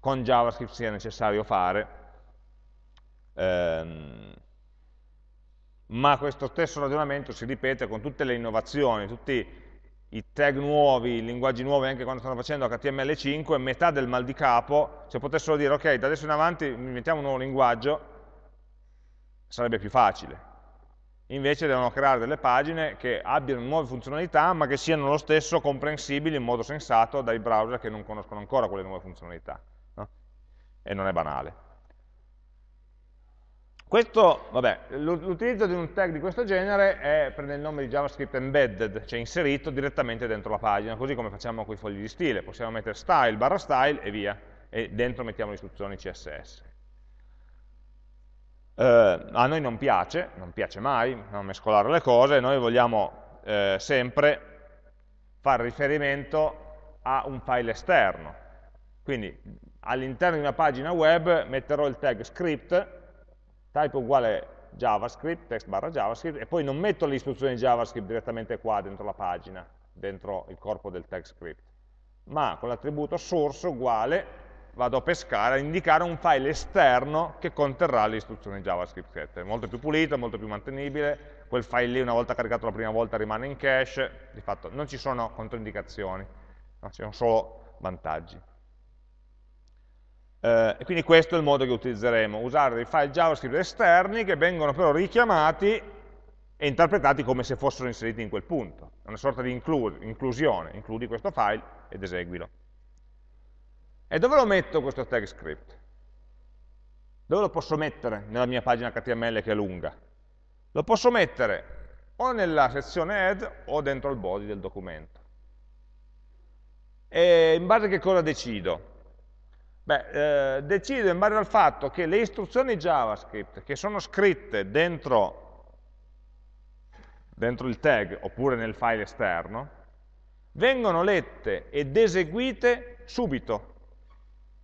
con JavaScript sia necessario fare. Ehm, ma questo stesso ragionamento si ripete con tutte le innovazioni, tutti i tag nuovi, i linguaggi nuovi anche quando stanno facendo HTML5, metà del mal di capo, se cioè potessero dire ok, da adesso in avanti inventiamo un nuovo linguaggio, sarebbe più facile. Invece devono creare delle pagine che abbiano nuove funzionalità, ma che siano lo stesso comprensibili in modo sensato dai browser che non conoscono ancora quelle nuove funzionalità. No? E non è banale. Questo, vabbè, l'utilizzo di un tag di questo genere è, prende il nome di JavaScript embedded, cioè inserito direttamente dentro la pagina, così come facciamo con i fogli di stile, possiamo mettere style barra style e via, e dentro mettiamo le istruzioni CSS. Eh, a noi non piace, non piace mai non mescolare le cose, noi vogliamo eh, sempre fare riferimento a un file esterno, quindi all'interno di una pagina web metterò il tag script type uguale javascript, text barra javascript, e poi non metto le istruzioni javascript direttamente qua dentro la pagina, dentro il corpo del text script, ma con l'attributo source uguale vado a pescare, a indicare un file esterno che conterrà le istruzioni JavaScript È Molto più pulito, molto più mantenibile, quel file lì una volta caricato la prima volta rimane in cache, di fatto non ci sono controindicazioni, no, ci sono solo vantaggi. Eh, e quindi questo è il modo che utilizzeremo, usare dei file JavaScript esterni che vengono però richiamati e interpretati come se fossero inseriti in quel punto. È una sorta di include, inclusione, includi questo file ed eseguilo. E dove lo metto questo tag script? Dove lo posso mettere nella mia pagina HTML che è lunga? Lo posso mettere o nella sezione add o dentro il body del documento. E in base a che cosa decido? Beh, eh, decido in base al fatto che le istruzioni JavaScript che sono scritte dentro, dentro il tag oppure nel file esterno, vengono lette ed eseguite subito,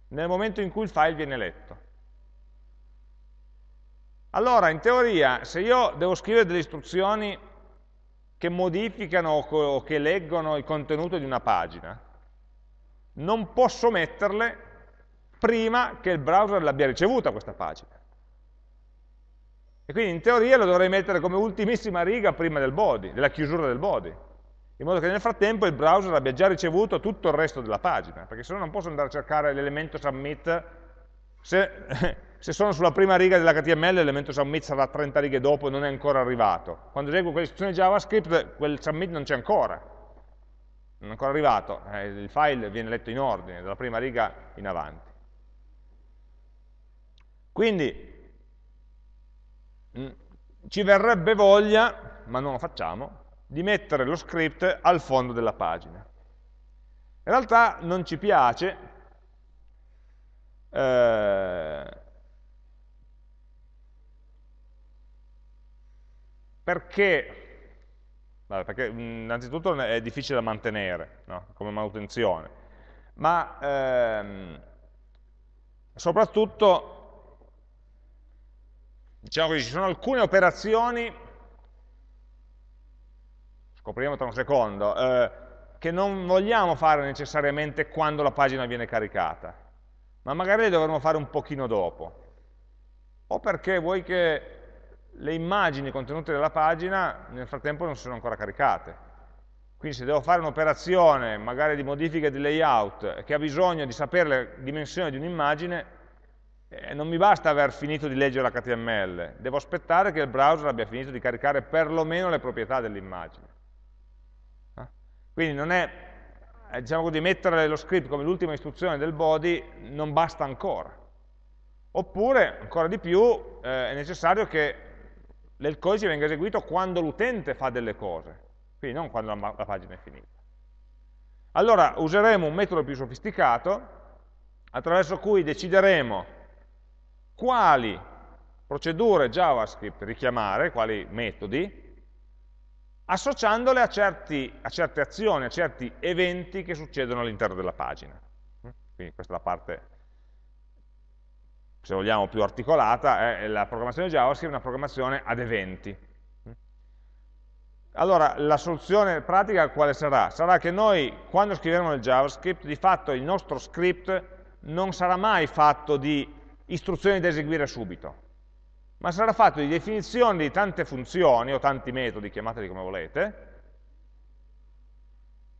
nel momento in cui il file viene letto. Allora, in teoria, se io devo scrivere delle istruzioni che modificano o che leggono il contenuto di una pagina, non posso metterle prima che il browser l'abbia ricevuta questa pagina. E quindi in teoria lo dovrei mettere come ultimissima riga prima del body, della chiusura del body, in modo che nel frattempo il browser abbia già ricevuto tutto il resto della pagina, perché se no non posso andare a cercare l'elemento submit, se, se, sono sulla prima riga dell'HTML l'elemento submit sarà 30 righe dopo e non è ancora arrivato. Quando eseguo quell'istruzione JavaScript quel submit non c'è ancora, non è ancora arrivato, eh, il file viene letto in ordine, dalla prima riga in avanti. Quindi mm, ci verrebbe voglia, ma non lo facciamo, di mettere lo script al fondo della pagina. In realtà non ci piace eh, perché perché mm, innanzitutto è difficile da mantenere no? come manutenzione, ma ehm, soprattutto Diciamo che ci sono alcune operazioni, scopriamo tra un secondo, eh, che non vogliamo fare necessariamente quando la pagina viene caricata, ma magari le dovremmo fare un pochino dopo. O perché vuoi che le immagini contenute nella pagina nel frattempo non sono ancora caricate. Quindi se devo fare un'operazione, magari di modifica di layout, che ha bisogno di sapere le dimensioni di un'immagine, eh, non mi basta aver finito di leggere l'HTML, devo aspettare che il browser abbia finito di caricare perlomeno le proprietà dell'immagine. Eh? Quindi non è, eh, diciamo così, mettere lo script come l'ultima istruzione del body non basta ancora. Oppure, ancora di più, eh, è necessario che il codice venga eseguito quando l'utente fa delle cose, quindi non quando la, la pagina è finita. Allora useremo un metodo più sofisticato attraverso cui decideremo quali procedure JavaScript richiamare, quali metodi, associandole a, certi, a certe azioni, a certi eventi che succedono all'interno della pagina. Mm? Quindi questa è la parte se vogliamo, più articolata, è la programmazione JavaScript, è una programmazione ad eventi. Mm? Allora, la soluzione pratica quale sarà? Sarà che noi, quando scriveremo il JavaScript, di fatto il nostro script non sarà mai fatto di istruzioni da eseguire subito, ma sarà fatto di definizioni di tante funzioni o tanti metodi, chiamateli come volete,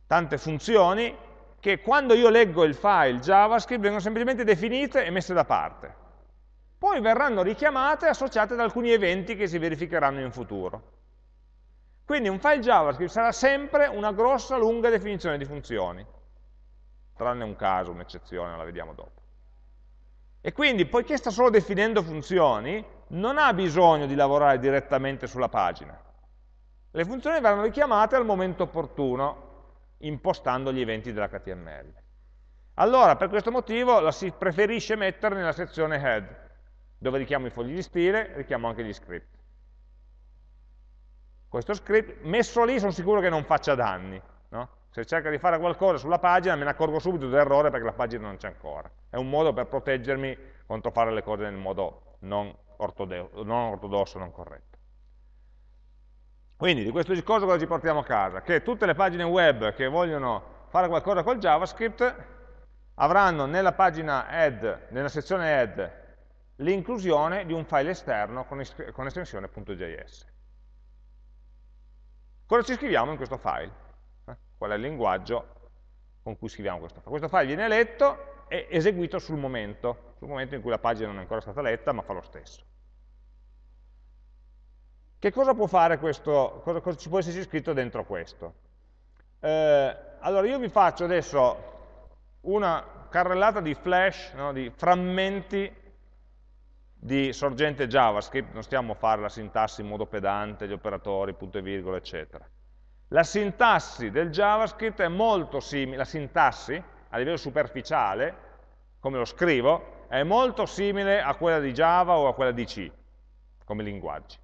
tante funzioni che quando io leggo il file JavaScript vengono semplicemente definite e messe da parte. Poi verranno richiamate e associate ad alcuni eventi che si verificheranno in futuro. Quindi un file JavaScript sarà sempre una grossa, lunga definizione di funzioni, tranne un caso, un'eccezione, la vediamo dopo. E quindi, poiché sta solo definendo funzioni, non ha bisogno di lavorare direttamente sulla pagina. Le funzioni verranno richiamate al momento opportuno, impostando gli eventi dell'HTML. Allora, per questo motivo, la si preferisce mettere nella sezione head, dove richiamo i fogli di stile, richiamo anche gli script. Questo script, messo lì, sono sicuro che non faccia danni, no? Se cerca di fare qualcosa sulla pagina me ne accorgo subito dell'errore perché la pagina non c'è ancora. È un modo per proteggermi contro fare le cose nel modo non, non ortodosso, non corretto. Quindi di questo discorso cosa ci portiamo a casa? Che tutte le pagine web che vogliono fare qualcosa col JavaScript avranno nella pagina add, nella sezione add, l'inclusione di un file esterno con, con estensione.js. Cosa ci scriviamo in questo file? qual è il linguaggio con cui scriviamo questo file. Questo file viene letto e eseguito sul momento, sul momento in cui la pagina non è ancora stata letta, ma fa lo stesso. Che cosa può fare questo, cosa, cosa ci può essere scritto dentro questo? Eh, allora io vi faccio adesso una carrellata di flash, no, di frammenti di sorgente JavaScript, non stiamo a fare la sintassi in modo pedante, gli operatori, punto e virgola, eccetera. La sintassi del JavaScript è molto simile, la sintassi a livello superficiale, come lo scrivo, è molto simile a quella di Java o a quella di C, come linguaggi.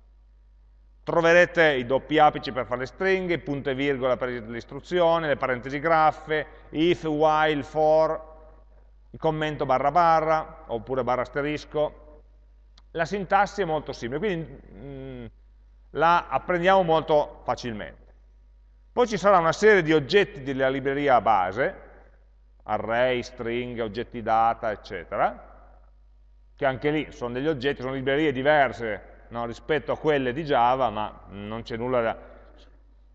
Troverete i doppi apici per fare le stringhe, i punti e virgola per l'istruzione, le parentesi graffe, if, while, for, il commento barra barra, oppure barra asterisco. La sintassi è molto simile, quindi mh, mm, la apprendiamo molto facilmente. Poi ci sarà una serie di oggetti della libreria base, array, string, oggetti data, eccetera, che anche lì sono degli oggetti, sono librerie diverse no, rispetto a quelle di Java, ma non c'è nulla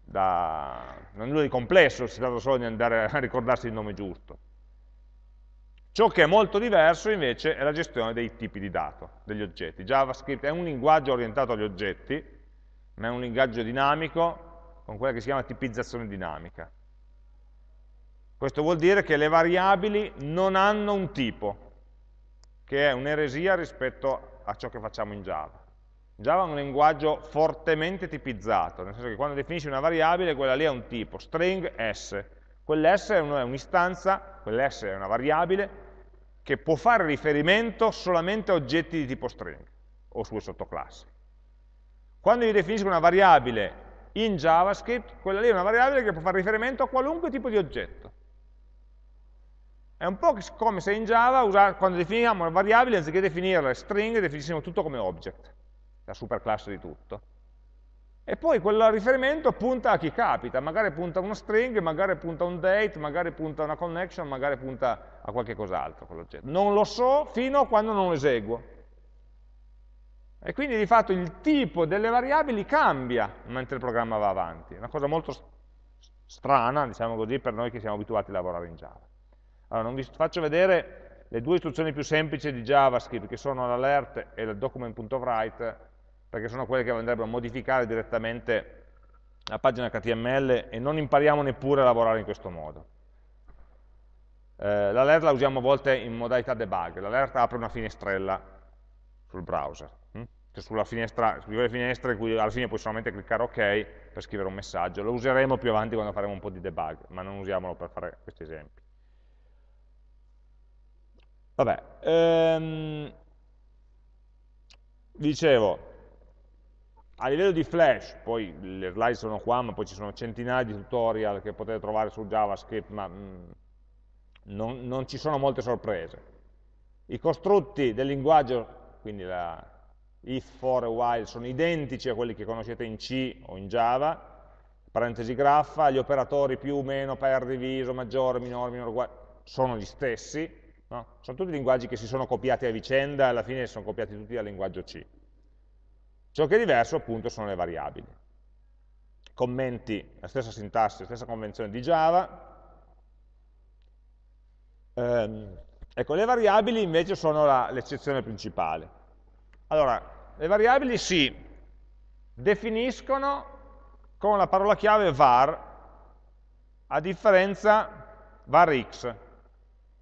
nulla di complesso, si tratta solo di andare a ricordarsi il nome giusto. Ciò che è molto diverso invece è la gestione dei tipi di dato, degli oggetti. JavaScript è un linguaggio orientato agli oggetti, ma è un linguaggio dinamico con quella che si chiama tipizzazione dinamica. Questo vuol dire che le variabili non hanno un tipo, che è un'eresia rispetto a ciò che facciamo in Java. Java è un linguaggio fortemente tipizzato, nel senso che quando definisci una variabile quella lì ha un tipo, string S. Quell'S è un'istanza, quell'S è una variabile che può fare riferimento solamente a oggetti di tipo string o sue sottoclassi. Quando io definisco una variabile in JavaScript, quella lì è una variabile che può fare riferimento a qualunque tipo di oggetto. È un po' come se in Java, quando definiamo una variabile, anziché definire string, definissimo tutto come object, la superclasse di tutto. E poi quel riferimento punta a chi capita, magari punta a uno string, magari punta a un date, magari punta a una connection, magari punta a qualche cos'altro Non lo so fino a quando non lo eseguo. E quindi di fatto il tipo delle variabili cambia mentre il programma va avanti. È una cosa molto strana, diciamo così, per noi che siamo abituati a lavorare in Java. Allora, non vi faccio vedere le due istruzioni più semplici di JavaScript, che sono l'alert e il document.write, perché sono quelle che andrebbero a modificare direttamente la pagina HTML e non impariamo neppure a lavorare in questo modo. Eh, l'alert la usiamo a volte in modalità debug, l'alert apre una finestrella sul browser, hm? Mm? che cioè, sulla finestra, su quelle finestre in cui alla fine puoi solamente cliccare ok per scrivere un messaggio. Lo useremo più avanti quando faremo un po' di debug, ma non usiamolo per fare questi esempi. Vabbè, ehm, dicevo, a livello di flash, poi le slide sono qua, ma poi ci sono centinaia di tutorial che potete trovare su JavaScript, ma mh, mm, non, non ci sono molte sorprese. I costrutti del linguaggio quindi la if, for e while sono identici a quelli che conoscete in C o in Java, parentesi graffa, gli operatori più, o meno, per, diviso, maggiore, minore, minore, uguale, sono gli stessi, no? sono tutti linguaggi che si sono copiati a vicenda, alla fine sono copiati tutti dal linguaggio C. Ciò che è diverso appunto sono le variabili. Commenti, la stessa sintassi, la stessa convenzione di Java, ehm, Ecco, le variabili invece sono l'eccezione principale. Allora, le variabili si definiscono con la parola chiave var, a differenza var x,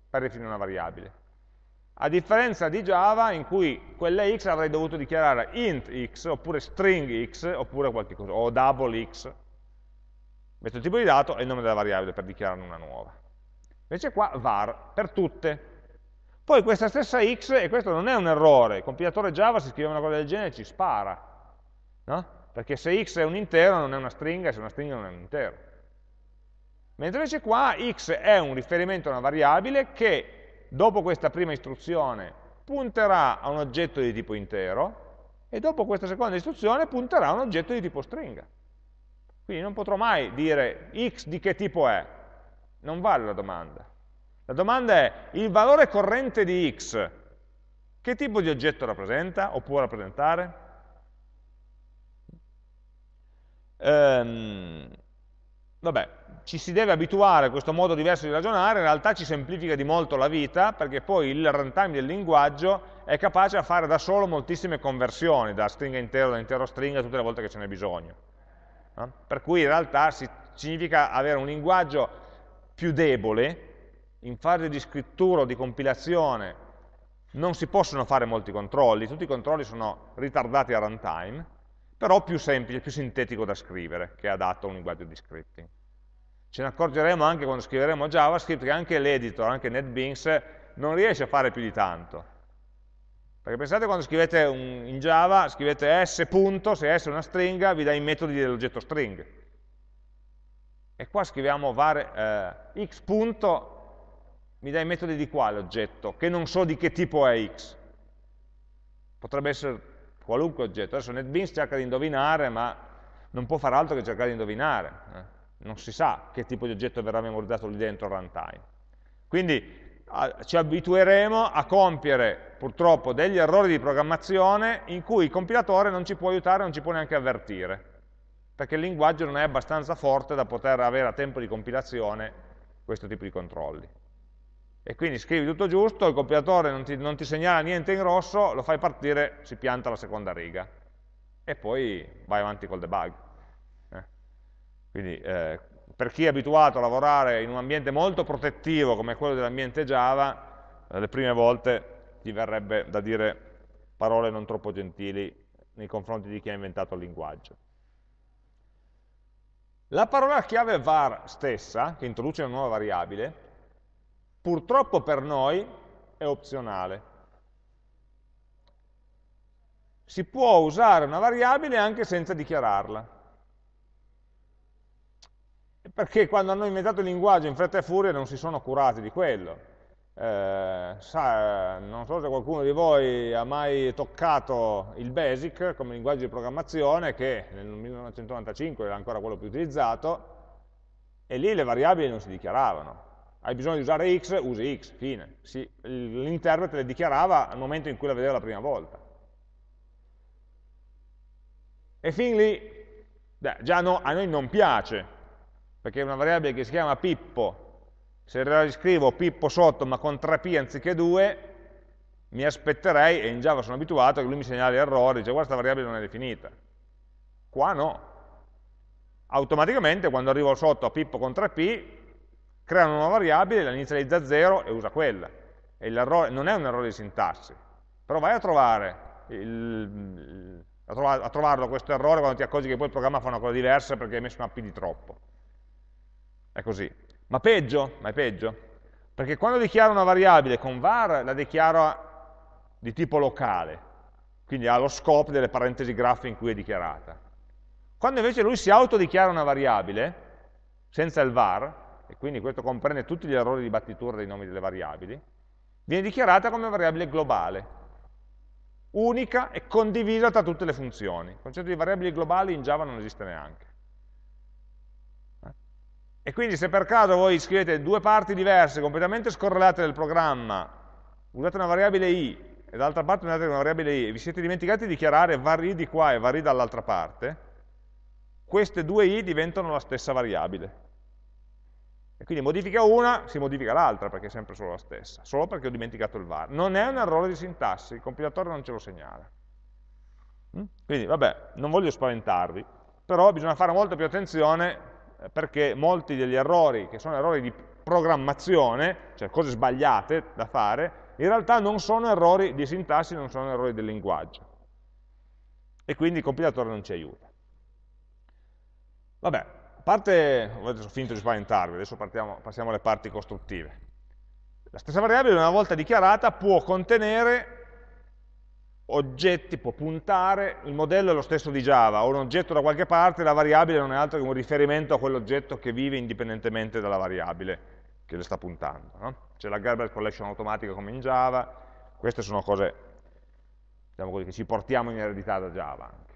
per definire una variabile. A differenza di Java, in cui quella x avrei dovuto dichiarare int x, oppure string x, oppure qualche cosa, o double x, metto il tipo di dato e il nome della variabile per dichiararne una nuova. Invece qua var per tutte, poi questa stessa x, e questo non è un errore, il compilatore Java si scrive una cosa del genere e ci spara, no? perché se x è un intero non è una stringa, se è una stringa non è un intero. Mentre invece qua x è un riferimento a una variabile che dopo questa prima istruzione punterà a un oggetto di tipo intero e dopo questa seconda istruzione punterà a un oggetto di tipo stringa. Quindi non potrò mai dire x di che tipo è, non vale la domanda. La domanda è, il valore corrente di x, che tipo di oggetto rappresenta o può rappresentare? Ehm, vabbè, ci si deve abituare a questo modo diverso di ragionare, in realtà ci semplifica di molto la vita, perché poi il runtime del linguaggio è capace a fare da solo moltissime conversioni, da stringa intero, da intero stringa, tutte le volte che ce n'è bisogno. Eh? Per cui in realtà si, significa avere un linguaggio più debole, in fase di scrittura o di compilazione non si possono fare molti controlli, tutti i controlli sono ritardati a runtime, però più semplice, più sintetico da scrivere, che è adatto a un linguaggio di scripting. Ce ne accorgeremo anche quando scriveremo JavaScript che anche l'editor, anche NetBeans, non riesce a fare più di tanto. Perché pensate quando scrivete un, in Java, scrivete s punto, se s è una stringa, vi dà i metodi dell'oggetto string. E qua scriviamo var, eh, x punto mi dai metodi di quale oggetto, che non so di che tipo è x. Potrebbe essere qualunque oggetto. Adesso NetBeans cerca di indovinare, ma non può fare altro che cercare di indovinare. Eh? Non si sa che tipo di oggetto verrà memorizzato lì dentro al runtime. Quindi a, ci abitueremo a compiere purtroppo degli errori di programmazione in cui il compilatore non ci può aiutare, non ci può neanche avvertire, perché il linguaggio non è abbastanza forte da poter avere a tempo di compilazione questo tipo di controlli e quindi scrivi tutto giusto, il compilatore non ti, non ti segnala niente in rosso, lo fai partire, si pianta la seconda riga e poi vai avanti col debug. Eh. Quindi eh, per chi è abituato a lavorare in un ambiente molto protettivo come quello dell'ambiente Java, eh, le prime volte ti verrebbe da dire parole non troppo gentili nei confronti di chi ha inventato il linguaggio. La parola chiave var stessa, che introduce una nuova variabile, purtroppo per noi è opzionale. Si può usare una variabile anche senza dichiararla. Perché quando hanno inventato il linguaggio in fretta e furia non si sono curati di quello. Eh, sa, non so se qualcuno di voi ha mai toccato il BASIC come linguaggio di programmazione che nel 1995 era ancora quello più utilizzato e lì le variabili non si dichiaravano hai bisogno di usare x, usi x, fine. L'interprete le dichiarava al momento in cui la vedeva la prima volta. E fin lì, beh, già no, a noi non piace, perché una variabile che si chiama Pippo, se la riscrivo Pippo sotto ma con 3p anziché 2, mi aspetterei, e in Java sono abituato, che lui mi segnali errori, dice guarda questa variabile non è definita. Qua no. Automaticamente quando arrivo sotto a Pippo con 3p, crea una nuova variabile, la inizializza a zero e usa quella. E non è un errore di sintassi, però vai a, trovare il, a, trova, a trovarlo questo errore quando ti accorgi che poi il programma fa una cosa diversa perché hai messo una P di troppo. È così. Ma peggio, ma è peggio, perché quando dichiaro una variabile con var la dichiaro di tipo locale, quindi ha lo scope delle parentesi graffe in cui è dichiarata. Quando invece lui si autodichiara una variabile, senza il var, e quindi questo comprende tutti gli errori di battitura dei nomi delle variabili, viene dichiarata come variabile globale, unica e condivisa tra tutte le funzioni. Il concetto di variabili globali in Java non esiste neanche. Eh? E quindi se per caso voi scrivete due parti diverse, completamente scorrelate del programma, usate una variabile i e dall'altra parte usate una variabile i, e vi siete dimenticati di dichiarare vari di qua e vari dall'altra parte, queste due i diventano la stessa variabile. E quindi modifica una, si modifica l'altra, perché è sempre solo la stessa, solo perché ho dimenticato il var. Non è un errore di sintassi, il compilatore non ce lo segnala. Mm? Quindi, vabbè, non voglio spaventarvi, però bisogna fare molta più attenzione eh, perché molti degli errori, che sono errori di programmazione, cioè cose sbagliate da fare, in realtà non sono errori di sintassi, non sono errori del linguaggio. E quindi il compilatore non ci aiuta. Vabbè, parte, adesso ho finito di spaventarvi, adesso partiamo, passiamo alle parti costruttive. La stessa variabile una volta dichiarata può contenere oggetti, può puntare, il modello è lo stesso di Java, o un oggetto da qualche parte, la variabile non è altro che un riferimento a quell'oggetto che vive indipendentemente dalla variabile che le sta puntando. No? C'è la garbage collection automatica come in Java, queste sono cose diciamo così, che ci portiamo in eredità da Java. Anche.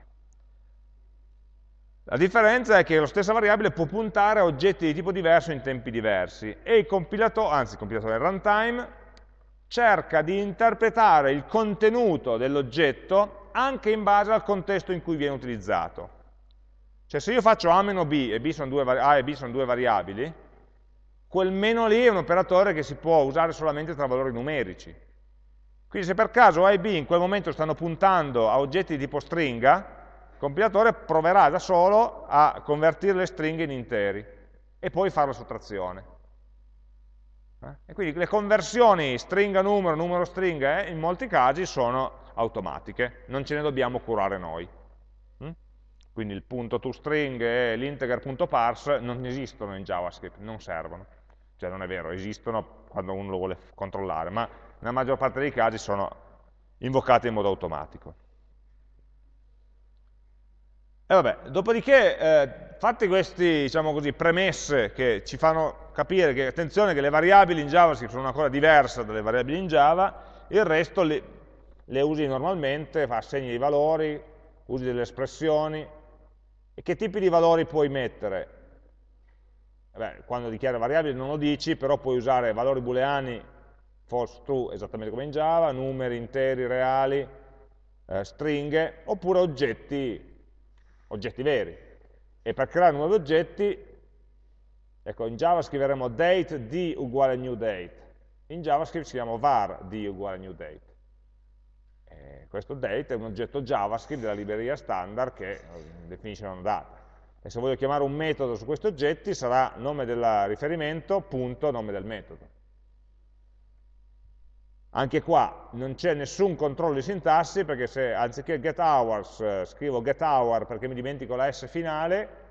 La differenza è che la stessa variabile può puntare a oggetti di tipo diverso in tempi diversi e il compilatore, anzi il compilatore il runtime, cerca di interpretare il contenuto dell'oggetto anche in base al contesto in cui viene utilizzato. Cioè se io faccio A meno B e B due, A e B sono due variabili, quel meno lì è un operatore che si può usare solamente tra valori numerici. Quindi se per caso A e B in quel momento stanno puntando a oggetti di tipo stringa, il compilatore proverà da solo a convertire le stringhe in interi e poi fare la sottrazione. Eh? E quindi le conversioni stringa numero, numero stringa, eh, in molti casi sono automatiche, non ce ne dobbiamo curare noi. Mm? Quindi il punto toString e l'integer.parse non esistono in JavaScript, non servono. Cioè non è vero, esistono quando uno lo vuole controllare, ma nella maggior parte dei casi sono invocate in modo automatico. E vabbè, dopodiché, eh, fatte queste diciamo premesse che ci fanno capire che, attenzione, che le variabili in JavaScript sono una cosa diversa dalle variabili in Java, il resto le, le usi normalmente, assegni i valori, usi delle espressioni, e che tipi di valori puoi mettere? Beh, quando dichiari variabili non lo dici, però puoi usare valori booleani, false, true, esattamente come in Java, numeri interi, reali, eh, stringhe, oppure oggetti oggetti veri. E per creare nuovi oggetti, ecco, in Java scriveremo date d uguale new date. In JavaScript scriviamo var d uguale new date. E questo date è un oggetto JavaScript della libreria standard che eh, definisce una data. E se voglio chiamare un metodo su questi oggetti sarà nome del riferimento punto nome del metodo. Anche qua non c'è nessun controllo di sintassi, perché se anziché get hours eh, scrivo get hour perché mi dimentico la S finale,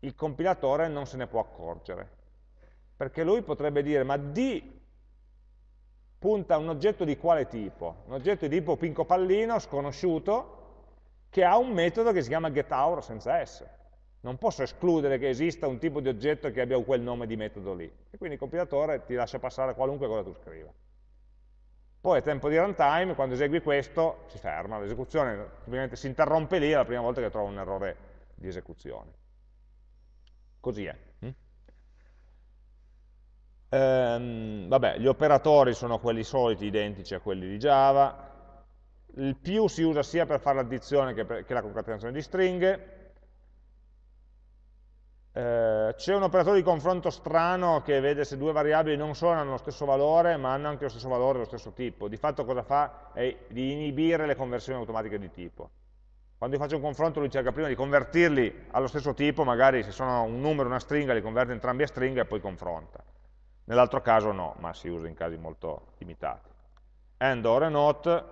il compilatore non se ne può accorgere. Perché lui potrebbe dire, ma D punta a un oggetto di quale tipo? Un oggetto di tipo pinco pallino, sconosciuto, che ha un metodo che si chiama getHour senza S. Non posso escludere che esista un tipo di oggetto che abbia quel nome di metodo lì. E quindi il compilatore ti lascia passare qualunque cosa tu scriva. Poi a tempo di runtime, quando esegui questo, si ferma, l'esecuzione ovviamente si interrompe lì, è la prima volta che trovo un errore di esecuzione. Così è. Mm? Ehm, vabbè, gli operatori sono quelli soliti, identici a quelli di Java. Il più si usa sia per fare l'addizione che, che la concatenazione di stringhe eh, c'è un operatore di confronto strano che vede se due variabili non solo hanno lo stesso valore, ma hanno anche lo stesso valore, lo stesso tipo. Di fatto cosa fa? È di inibire le conversioni automatiche di tipo. Quando io faccio un confronto lui cerca prima di convertirli allo stesso tipo, magari se sono un numero e una stringa li converte entrambi a stringa e poi confronta. Nell'altro caso no, ma si usa in casi molto limitati. And or e not,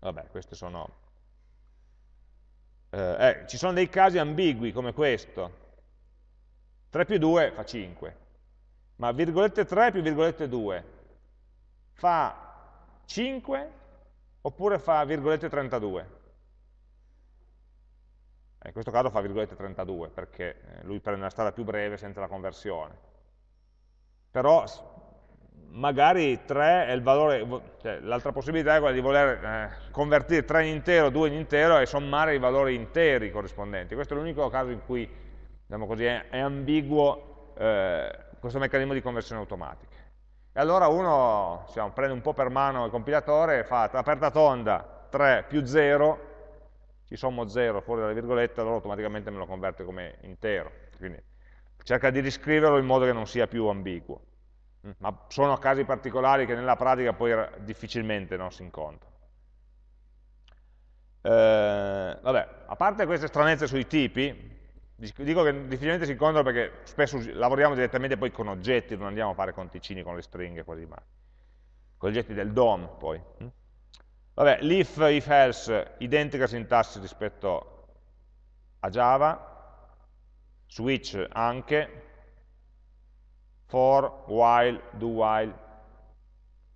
vabbè, queste sono eh, eh, ci sono dei casi ambigui come questo. 3 più 2 fa 5, ma virgolette 3 più virgolette 2 fa 5 oppure fa virgolette 32? Eh, in questo caso fa virgolette 32 perché eh, lui prende la strada più breve senza la conversione. Però magari 3 è il valore, cioè, l'altra possibilità è quella di voler eh, convertire 3 in intero, 2 in intero e sommare i valori interi corrispondenti. Questo è l'unico caso in cui diciamo così, è, è, ambiguo eh, questo meccanismo di conversione automatica. E allora uno diciamo, prende un po' per mano il compilatore, e fa aperta tonda 3 più 0, ci sommo 0 fuori dalla virgoletta, allora automaticamente me lo converte come intero. Quindi cerca di riscriverlo in modo che non sia più ambiguo. Mm, ma sono casi particolari che nella pratica poi difficilmente non si incontrano. Eh, vabbè, a parte queste stranezze sui tipi, dico che difficilmente si incontrano perché spesso lavoriamo direttamente poi con oggetti, non andiamo a fare conticini con le stringhe, quasi mai. Con gli oggetti del DOM poi. Mm. Vabbè, l'if, if else, identica sintassi rispetto a Java, switch anche, for, while, do while,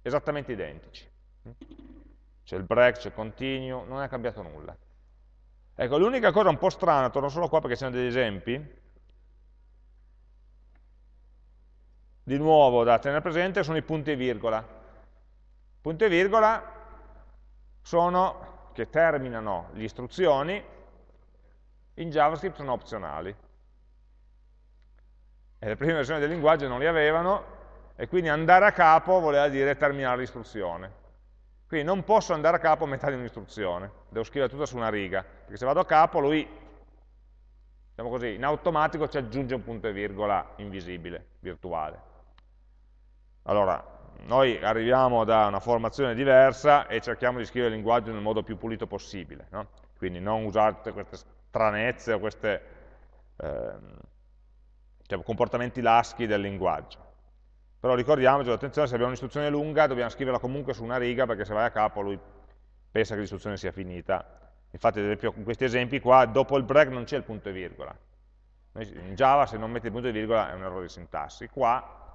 esattamente identici. C'è il break, c'è il continue, non è cambiato nulla. Ecco, l'unica cosa un po' strana, torno solo qua perché ci sono degli esempi, di nuovo da tenere presente sono i punti e virgola. Punti e virgola sono, che terminano le istruzioni, in JavaScript sono opzionali e le prime versioni del linguaggio non li avevano, e quindi andare a capo voleva dire terminare l'istruzione. Quindi non posso andare a capo a metà di un'istruzione, devo scrivere tutta su una riga, perché se vado a capo lui, diciamo così, in automatico ci aggiunge un punto e virgola invisibile, virtuale. Allora, noi arriviamo da una formazione diversa e cerchiamo di scrivere il linguaggio nel modo più pulito possibile, no? quindi non usate queste stranezze o queste... Ehm, diciamo, comportamenti laschi del linguaggio. Però ricordiamoci, attenzione, se abbiamo un'istruzione lunga dobbiamo scriverla comunque su una riga perché se vai a capo lui pensa che l'istruzione sia finita. Infatti, ad esempio, in questi esempi qua, dopo il break non c'è il punto e virgola. In Java se non metti il punto e virgola è un errore di sintassi. Qua,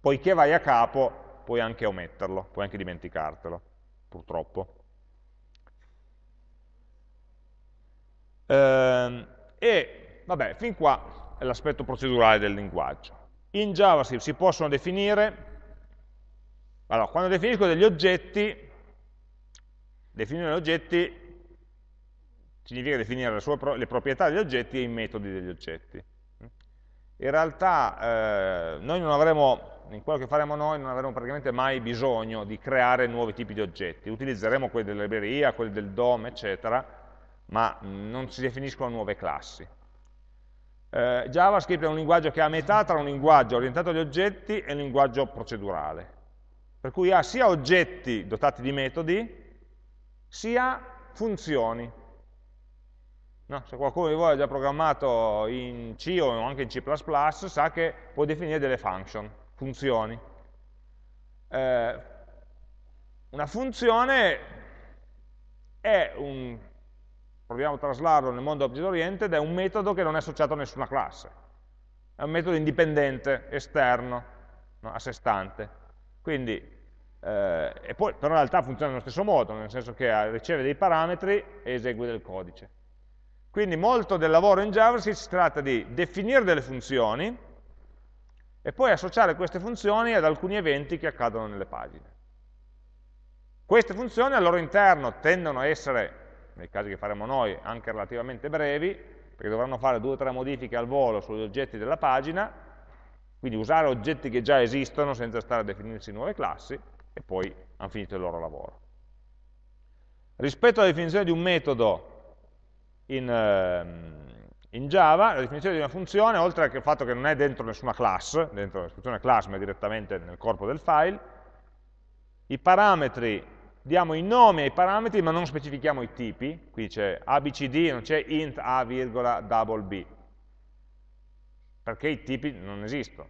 poiché vai a capo, puoi anche ometterlo, puoi anche dimenticartelo, purtroppo. Ehm, e, vabbè, fin qua l'aspetto procedurale del linguaggio. In JavaScript si possono definire, allora, quando definisco degli oggetti, definire gli oggetti significa definire le, sue, le, proprietà degli oggetti e i metodi degli oggetti. In realtà eh, noi non avremo, in quello che faremo noi, non avremo praticamente mai bisogno di creare nuovi tipi di oggetti. Utilizzeremo quelli della libreria, quelli del DOM, eccetera, ma non si definiscono nuove classi eh, JavaScript è un linguaggio che è a metà tra un linguaggio orientato agli oggetti e un linguaggio procedurale, per cui ha sia oggetti dotati di metodi, sia funzioni. No? se qualcuno di voi ha già programmato in C o anche in C++, sa che può definire delle function, funzioni. Eh, una funzione è un proviamo a traslarlo nel mondo oggetto oriented, è un metodo che non è associato a nessuna classe, è un metodo indipendente, esterno, no? a sé stante. Quindi, eh, e poi, però in realtà funziona nello stesso modo, nel senso che eh, riceve dei parametri e esegue del codice. Quindi molto del lavoro in JavaScript si tratta di definire delle funzioni e poi associare queste funzioni ad alcuni eventi che accadono nelle pagine. Queste funzioni al loro interno tendono a essere nei casi che faremo noi, anche relativamente brevi, perché dovranno fare due o tre modifiche al volo sugli oggetti della pagina, quindi usare oggetti che già esistono senza stare a definirsi nuove classi, e poi hanno finito il loro lavoro. Rispetto alla definizione di un metodo in, ehm, in Java, la definizione di una funzione, oltre al fatto che non è dentro nessuna class, dentro la descrizione class, ma è direttamente nel corpo del file, i parametri diamo i nomi ai parametri ma non specifichiamo i tipi, qui c'è ABCD, non c'è int A, virgola, double B, perché i tipi non esistono.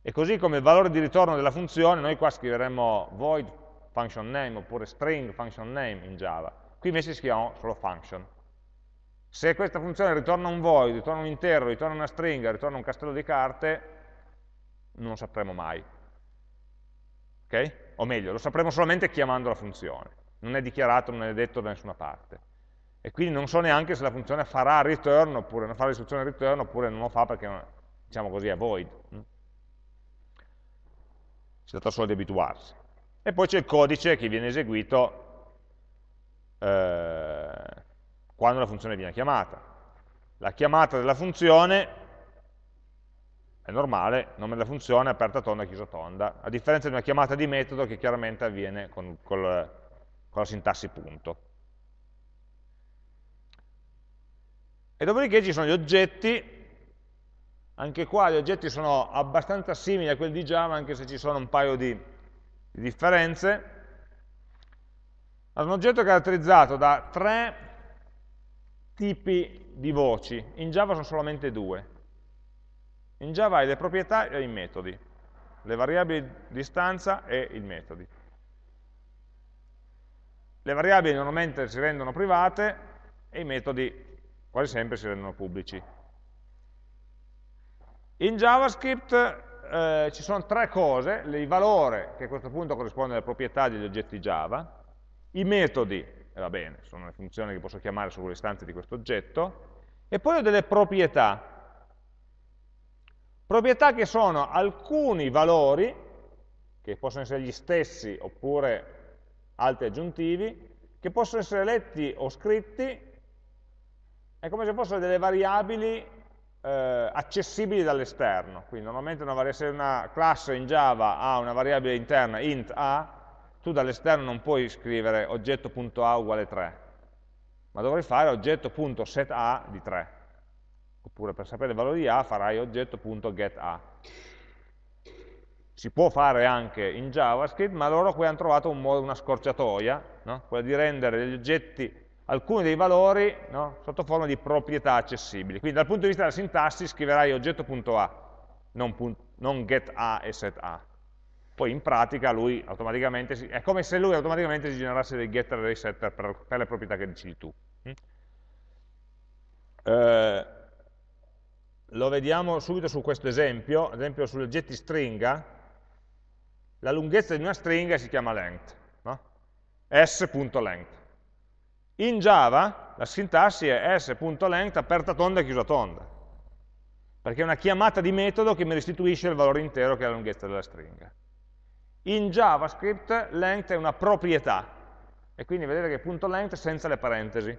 E così come il valore di ritorno della funzione, noi qua scriveremmo void function name oppure string function name in Java, qui invece scriviamo solo function. Se questa funzione ritorna un void, ritorna un intero, ritorna una stringa, ritorna un castello di carte, non lo sapremo mai. Ok? o meglio, lo sapremo solamente chiamando la funzione, non è dichiarato, non è detto da nessuna parte. E quindi non so neanche se la funzione farà return oppure non farà l'istruzione return oppure non lo fa perché, diciamo così, è void. Mm. Si tratta solo di abituarsi. E poi c'è il codice che viene eseguito eh, quando la funzione viene chiamata. La chiamata della funzione è normale, nome della funzione, aperta tonda, chiusa tonda, a differenza di una chiamata di metodo che chiaramente avviene con, col, con la sintassi punto. E dopodiché ci sono gli oggetti, anche qua gli oggetti sono abbastanza simili a quelli di Java, anche se ci sono un paio di, di differenze. Allora, un oggetto caratterizzato da tre tipi di voci, in Java sono solamente due, in Java hai le proprietà e i metodi, le variabili di stanza e i metodi. Le variabili normalmente si rendono private e i metodi quasi sempre si rendono pubblici. In JavaScript eh, ci sono tre cose, il valore, che a questo punto corrisponde alle proprietà degli oggetti Java, i metodi, e va bene, sono le funzioni che posso chiamare sulle istanze di questo oggetto, e poi ho delle proprietà, Proprietà che sono alcuni valori, che possono essere gli stessi oppure altri aggiuntivi, che possono essere letti o scritti, è come se fossero delle variabili eh, accessibili dall'esterno. Quindi normalmente una se una classe in Java ha una variabile interna int a, tu dall'esterno non puoi scrivere oggetto.a uguale 3, ma dovrai fare oggetto.seta di 3. Oppure per sapere il valore di A farai oggetto.getA. Si può fare anche in JavaScript, ma loro qui hanno trovato un modo, una scorciatoia, no? quella di rendere gli oggetti, alcuni dei valori, no? sotto forma di proprietà accessibili. Quindi dal punto di vista della sintassi scriverai oggetto.a, non, non getA e setA. Poi in pratica lui automaticamente, si, è come se lui automaticamente si generasse dei getter e dei setter per, per le proprietà che decidi tu. Mm? Eh, lo vediamo subito su questo esempio, ad esempio sugli oggetti stringa, la lunghezza di una stringa si chiama length, no? s.length. In Java la sintassi è s.length aperta tonda e chiusa tonda, perché è una chiamata di metodo che mi restituisce il valore intero che è la lunghezza della stringa. In JavaScript length è una proprietà, e quindi vedete che punto .length senza le parentesi,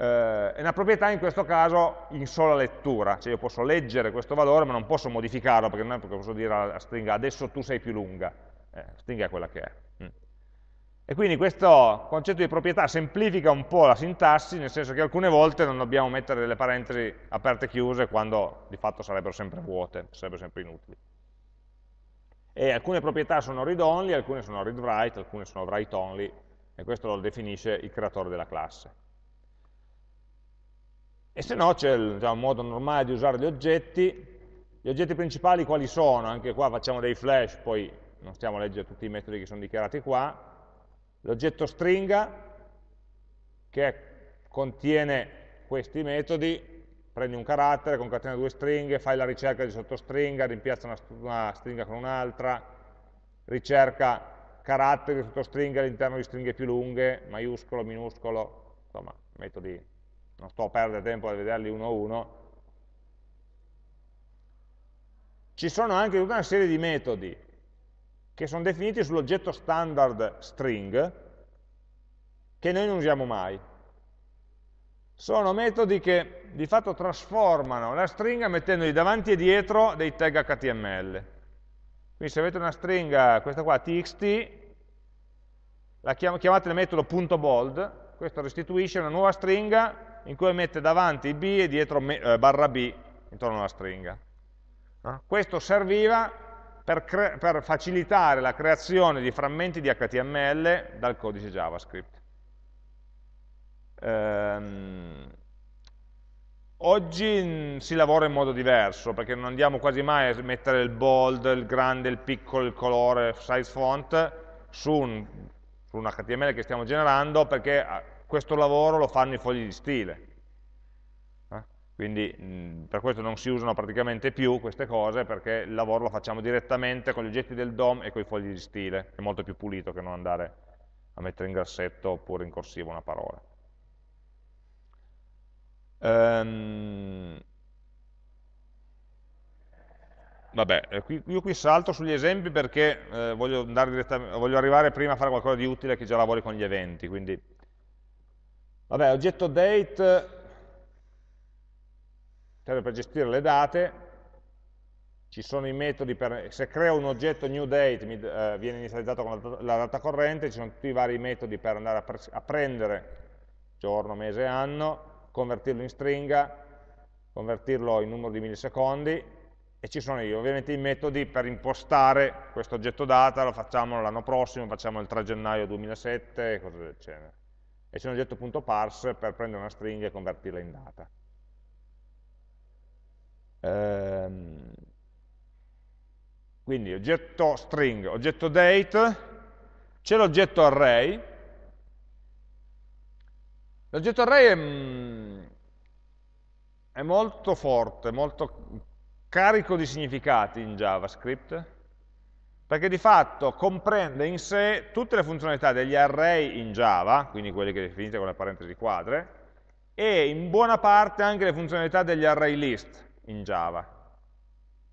eh, è una proprietà in questo caso in sola lettura, cioè io posso leggere questo valore ma non posso modificarlo perché non è perché posso dire alla stringa adesso tu sei più lunga, eh, la stringa è quella che è. Mm. E quindi questo concetto di proprietà semplifica un po' la sintassi, nel senso che alcune volte non dobbiamo mettere delle parentesi aperte e chiuse quando di fatto sarebbero sempre vuote, sarebbero sempre inutili. E alcune proprietà sono read-only, alcune sono read-write, alcune sono write-only, e questo lo definisce il creatore della classe. E se no c'è diciamo, un modo normale di usare gli oggetti. Gli oggetti principali quali sono? Anche qua facciamo dei flash, poi non stiamo a leggere tutti i metodi che sono dichiarati qua. L'oggetto stringa, che contiene questi metodi, prendi un carattere, concatena due stringhe, fai la ricerca di sottostringa, rimpiazza una, una stringa con un'altra, ricerca caratteri di sottostringhe all'interno di stringhe più lunghe, maiuscolo, minuscolo, insomma, metodi non sto a perdere tempo a vederli uno a uno, ci sono anche tutta una serie di metodi che sono definiti sull'oggetto standard string che noi non usiamo mai. Sono metodi che di fatto trasformano la stringa mettendogli davanti e dietro dei tag HTML. Quindi se avete una stringa, questa qua, txt, la chiam chiamate il metodo punto .bold questo restituisce una nuova stringa in cui mette davanti b e dietro me, eh, barra b intorno alla stringa. Eh? Questo serviva per, per facilitare la creazione di frammenti di HTML dal codice JavaScript. Ehm, oggi mm, si lavora in modo diverso, perché non andiamo quasi mai a mettere il bold, il grande, il piccolo, il colore, size font su un con un HTML che stiamo generando perché ah, questo lavoro lo fanno i fogli di stile. Eh? Quindi mm, per questo non si usano praticamente più queste cose perché il lavoro lo facciamo direttamente con gli oggetti del DOM e con i fogli di stile, è molto più pulito che non andare a mettere in grassetto oppure in corsivo una parola. Um, Vabbè, eh, io qui salto sugli esempi perché eh, voglio, voglio, arrivare prima a fare qualcosa di utile che già lavori con gli eventi, quindi... Vabbè, oggetto date serve per gestire le date, ci sono i metodi per... se creo un oggetto new date mi, eh, viene inizializzato con la, data corrente, ci sono tutti i vari metodi per andare a, pre a prendere giorno, mese, anno, convertirlo in stringa, convertirlo in numero di millisecondi, e ci sono ovviamente i metodi per impostare questo oggetto data, lo facciamo l'anno prossimo, facciamo il 3 gennaio 2007 e cose del genere. E c'è un oggetto.parse per prendere una stringa e convertirla in data. Ehm, quindi oggetto string, oggetto date, c'è l'oggetto array. L'oggetto array è, mm, è molto forte, molto carico di significati in JavaScript, perché di fatto comprende in sé tutte le funzionalità degli array in Java, quindi quelli che definite con le parentesi quadre, e in buona parte anche le funzionalità degli array list in Java,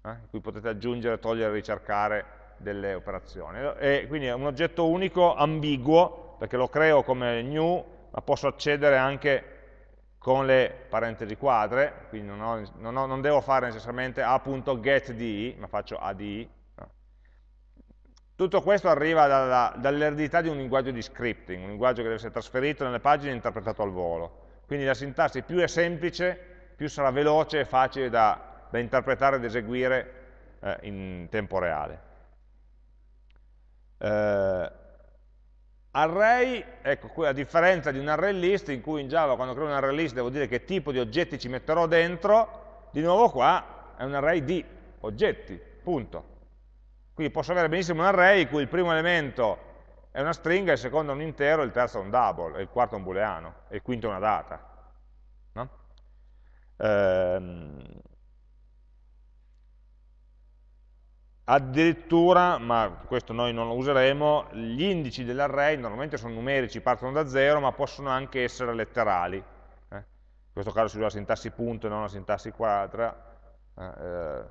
eh, in cui potete aggiungere, togliere, ricercare delle operazioni. E quindi è un oggetto unico ambiguo, perché lo creo come new, ma posso accedere anche con le parentesi quadre, quindi non, ho, non, ho, non devo fare necessariamente a.getD, ma faccio ad. Tutto questo arriva dall'eredità di un linguaggio di scripting, un linguaggio che deve essere trasferito nelle pagine e interpretato al volo. Quindi la sintassi più è semplice, più sarà veloce e facile da, da interpretare ed eseguire eh, in tempo reale. Eh, Array, ecco, la differenza di un array list, in cui in Java quando creo un array list devo dire che tipo di oggetti ci metterò dentro, di nuovo qua è un array di oggetti, punto. Quindi posso avere benissimo un array in cui il primo elemento è una stringa, il secondo è un intero, il terzo è un double, il quarto è un booleano, il quinto è una data. No? Ehm, addirittura, ma questo noi non lo useremo, gli indici dell'array normalmente sono numerici, partono da 0, ma possono anche essere letterali. Eh? In questo caso si usa la sintassi punto e non la sintassi quadra. Eh, eh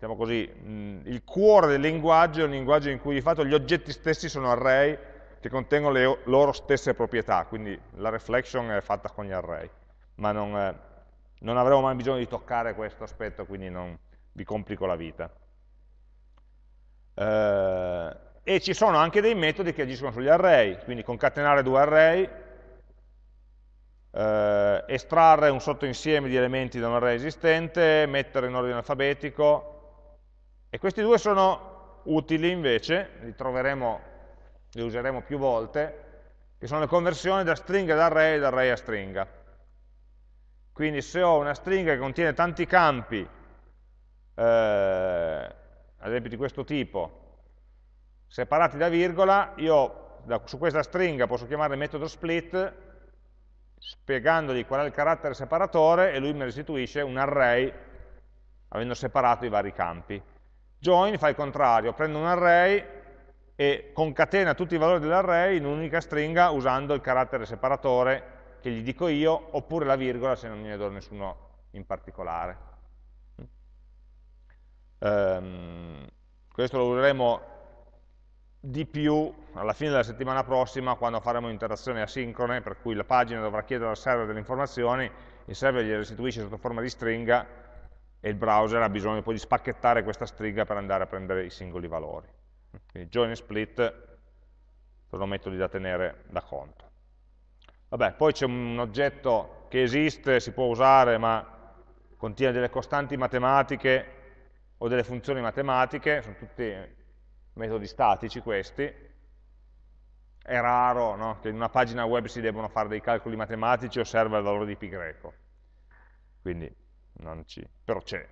diciamo così, mh, mm, il cuore del linguaggio è un linguaggio in cui di fatto gli oggetti stessi sono array che contengono le loro stesse proprietà, quindi la reflection è fatta con gli array, ma non, eh, non avremo mai bisogno di toccare questo aspetto, quindi non vi complico la vita. Eh, e ci sono anche dei metodi che agiscono sugli array, quindi concatenare due array, eh, estrarre un sottoinsieme di elementi da un array esistente, mettere in ordine alfabetico, e questi due sono utili invece, li troveremo, li useremo più volte, che sono le conversioni da stringa ad array e da array a stringa. Quindi se ho una stringa che contiene tanti campi eh, ad esempio di questo tipo, separati da virgola, io da, su questa stringa posso chiamare il metodo split spiegandogli qual è il carattere separatore e lui mi restituisce un array avendo separato i vari campi. Join fa il contrario, prende un array e concatena tutti i valori dell'array in un'unica stringa usando il carattere separatore che gli dico io, oppure la virgola se non gliene do nessuno in particolare. Um, questo lo useremo di più alla fine della settimana prossima quando faremo interazioni asincrone, per cui la pagina dovrà chiedere al server delle informazioni, il server gliele restituisce sotto forma di stringa e il browser ha bisogno poi di spacchettare questa stringa per andare a prendere i singoli valori. Quindi join e split sono metodi da tenere da conto. Vabbè, poi c'è un oggetto che esiste, si può usare, ma contiene delle costanti matematiche o delle funzioni matematiche, sono tutti metodi statici questi, è raro no? che in una pagina web si debbano fare dei calcoli matematici o serve il valore di pi greco, quindi non ci... però c'è.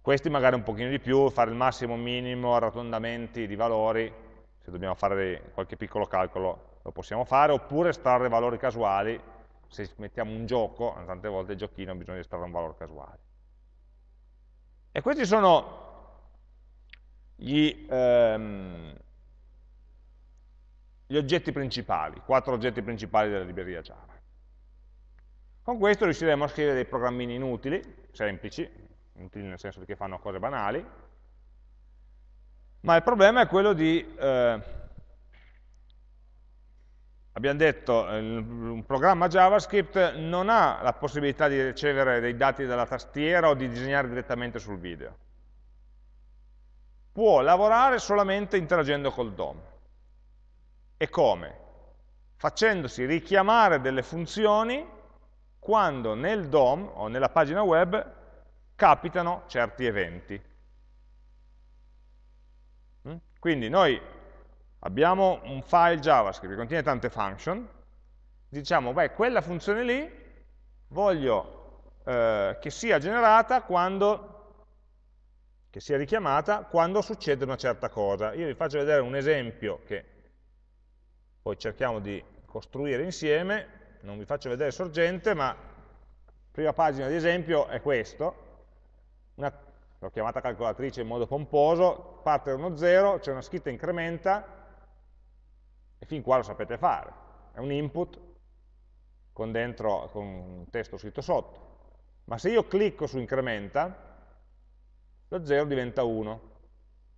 Questi magari un pochino di più, fare il massimo, minimo, arrotondamenti di valori, se dobbiamo fare qualche piccolo calcolo lo possiamo fare, oppure estrarre valori casuali, se mettiamo un gioco, tante volte il giochino bisogna estrarre un valore casuale. E questi sono gli, ehm, gli oggetti principali, quattro oggetti principali della libreria Java. Con questo riusciremo a scrivere dei programmini inutili, semplici, inutili nel senso che fanno cose banali, ma il problema è quello di eh, abbiamo detto che eh, un programma JavaScript non ha la possibilità di ricevere dei dati dalla tastiera o di disegnare direttamente sul video. Può lavorare solamente interagendo col DOM. E come? Facendosi richiamare delle funzioni quando nel DOM o nella pagina web capitano certi eventi. Mm? Quindi noi Abbiamo un file JavaScript che contiene tante function, diciamo, beh, quella funzione lì voglio eh, che sia generata quando, che sia richiamata quando succede una certa cosa. Io vi faccio vedere un esempio che poi cerchiamo di costruire insieme, non vi faccio vedere sorgente, ma prima pagina di esempio è questo, l'ho chiamata calcolatrice in modo pomposo, parte da uno 0, c'è una scritta incrementa, e fin qua lo sapete fare. È un input con, dentro, con un testo scritto sotto. Ma se io clicco su incrementa, lo 0 diventa 1.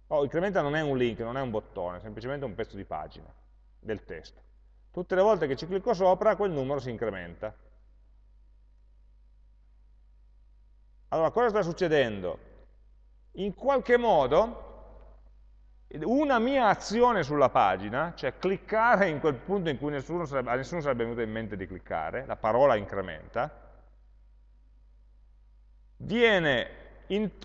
Oh, incrementa non è un link, non è un bottone, è semplicemente un pezzo di pagina del testo. Tutte le volte che ci clicco sopra, quel numero si incrementa. Allora, cosa sta succedendo? In qualche modo, una mia azione sulla pagina, cioè cliccare in quel punto in cui nessuno sarebbe, a nessuno sarebbe venuto in mente di cliccare, la parola incrementa,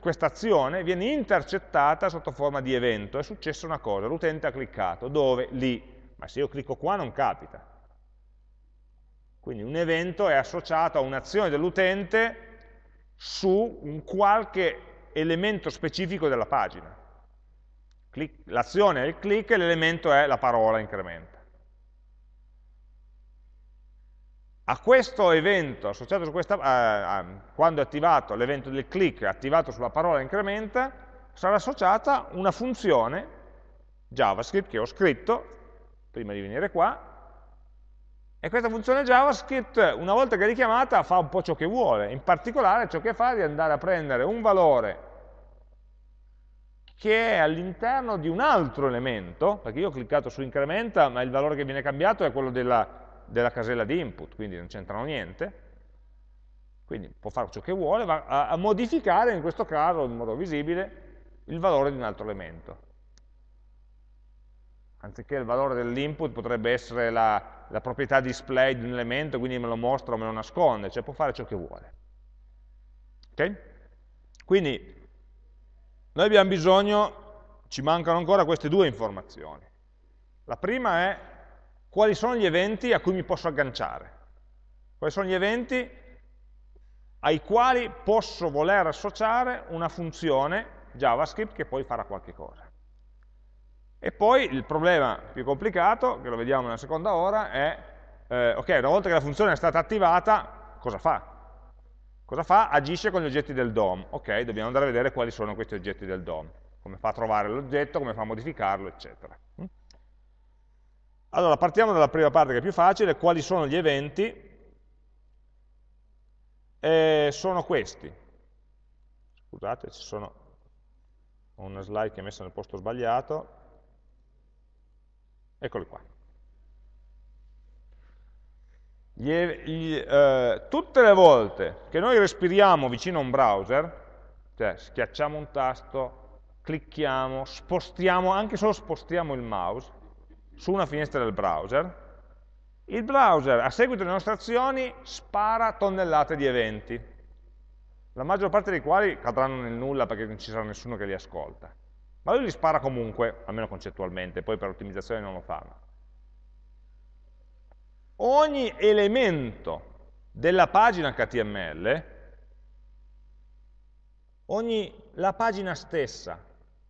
questa azione viene intercettata sotto forma di evento, è successa una cosa, l'utente ha cliccato, dove? Lì. Ma se io clicco qua non capita. Quindi un evento è associato a un'azione dell'utente su un qualche elemento specifico della pagina L'azione è il click e l'elemento è la parola incrementa. A questo evento, associato su questa, eh, a, quando è attivato l'evento del click, attivato sulla parola incrementa, sarà associata una funzione JavaScript che ho scritto prima di venire qua, e questa funzione JavaScript, una volta che è richiamata, fa un po' ciò che vuole, in particolare ciò che fa è di andare a prendere un valore che è all'interno di un altro elemento, perché io ho cliccato su incrementa, ma il valore che viene cambiato è quello della, della casella di input, quindi non c'entrano niente, quindi può fare ciò che vuole, va a, a modificare in questo caso, in modo visibile, il valore di un altro elemento. Anziché il valore dell'input potrebbe essere la, la proprietà display di un elemento, quindi me lo mostra o me lo nasconde, cioè può fare ciò che vuole. Ok? Quindi noi abbiamo bisogno, ci mancano ancora queste due informazioni. La prima è quali sono gli eventi a cui mi posso agganciare, quali sono gli eventi ai quali posso voler associare una funzione JavaScript che poi farà qualche cosa. E poi il problema più complicato, che lo vediamo nella seconda ora, è, eh, ok, una volta che la funzione è stata attivata, cosa fa? Cosa fa? Agisce con gli oggetti del DOM. Ok, dobbiamo andare a vedere quali sono questi oggetti del DOM. Come fa a trovare l'oggetto, come fa a modificarlo, eccetera. Mm? Allora, partiamo dalla prima parte che è più facile. Quali sono gli eventi? Eh, sono questi. Scusate, ci sono una slide che è messa nel posto sbagliato. Eccoli qua. Eh, tutte le volte che noi respiriamo vicino a un browser, cioè schiacciamo un tasto, clicchiamo, spostiamo, anche solo spostiamo il mouse su una finestra del browser, il browser a seguito delle nostre azioni spara tonnellate di eventi, la maggior parte dei quali cadranno nel nulla perché non ci sarà nessuno che li ascolta, ma lui li spara comunque, almeno concettualmente, poi per ottimizzazione non lo fanno ogni elemento della pagina HTML, ogni, la pagina stessa,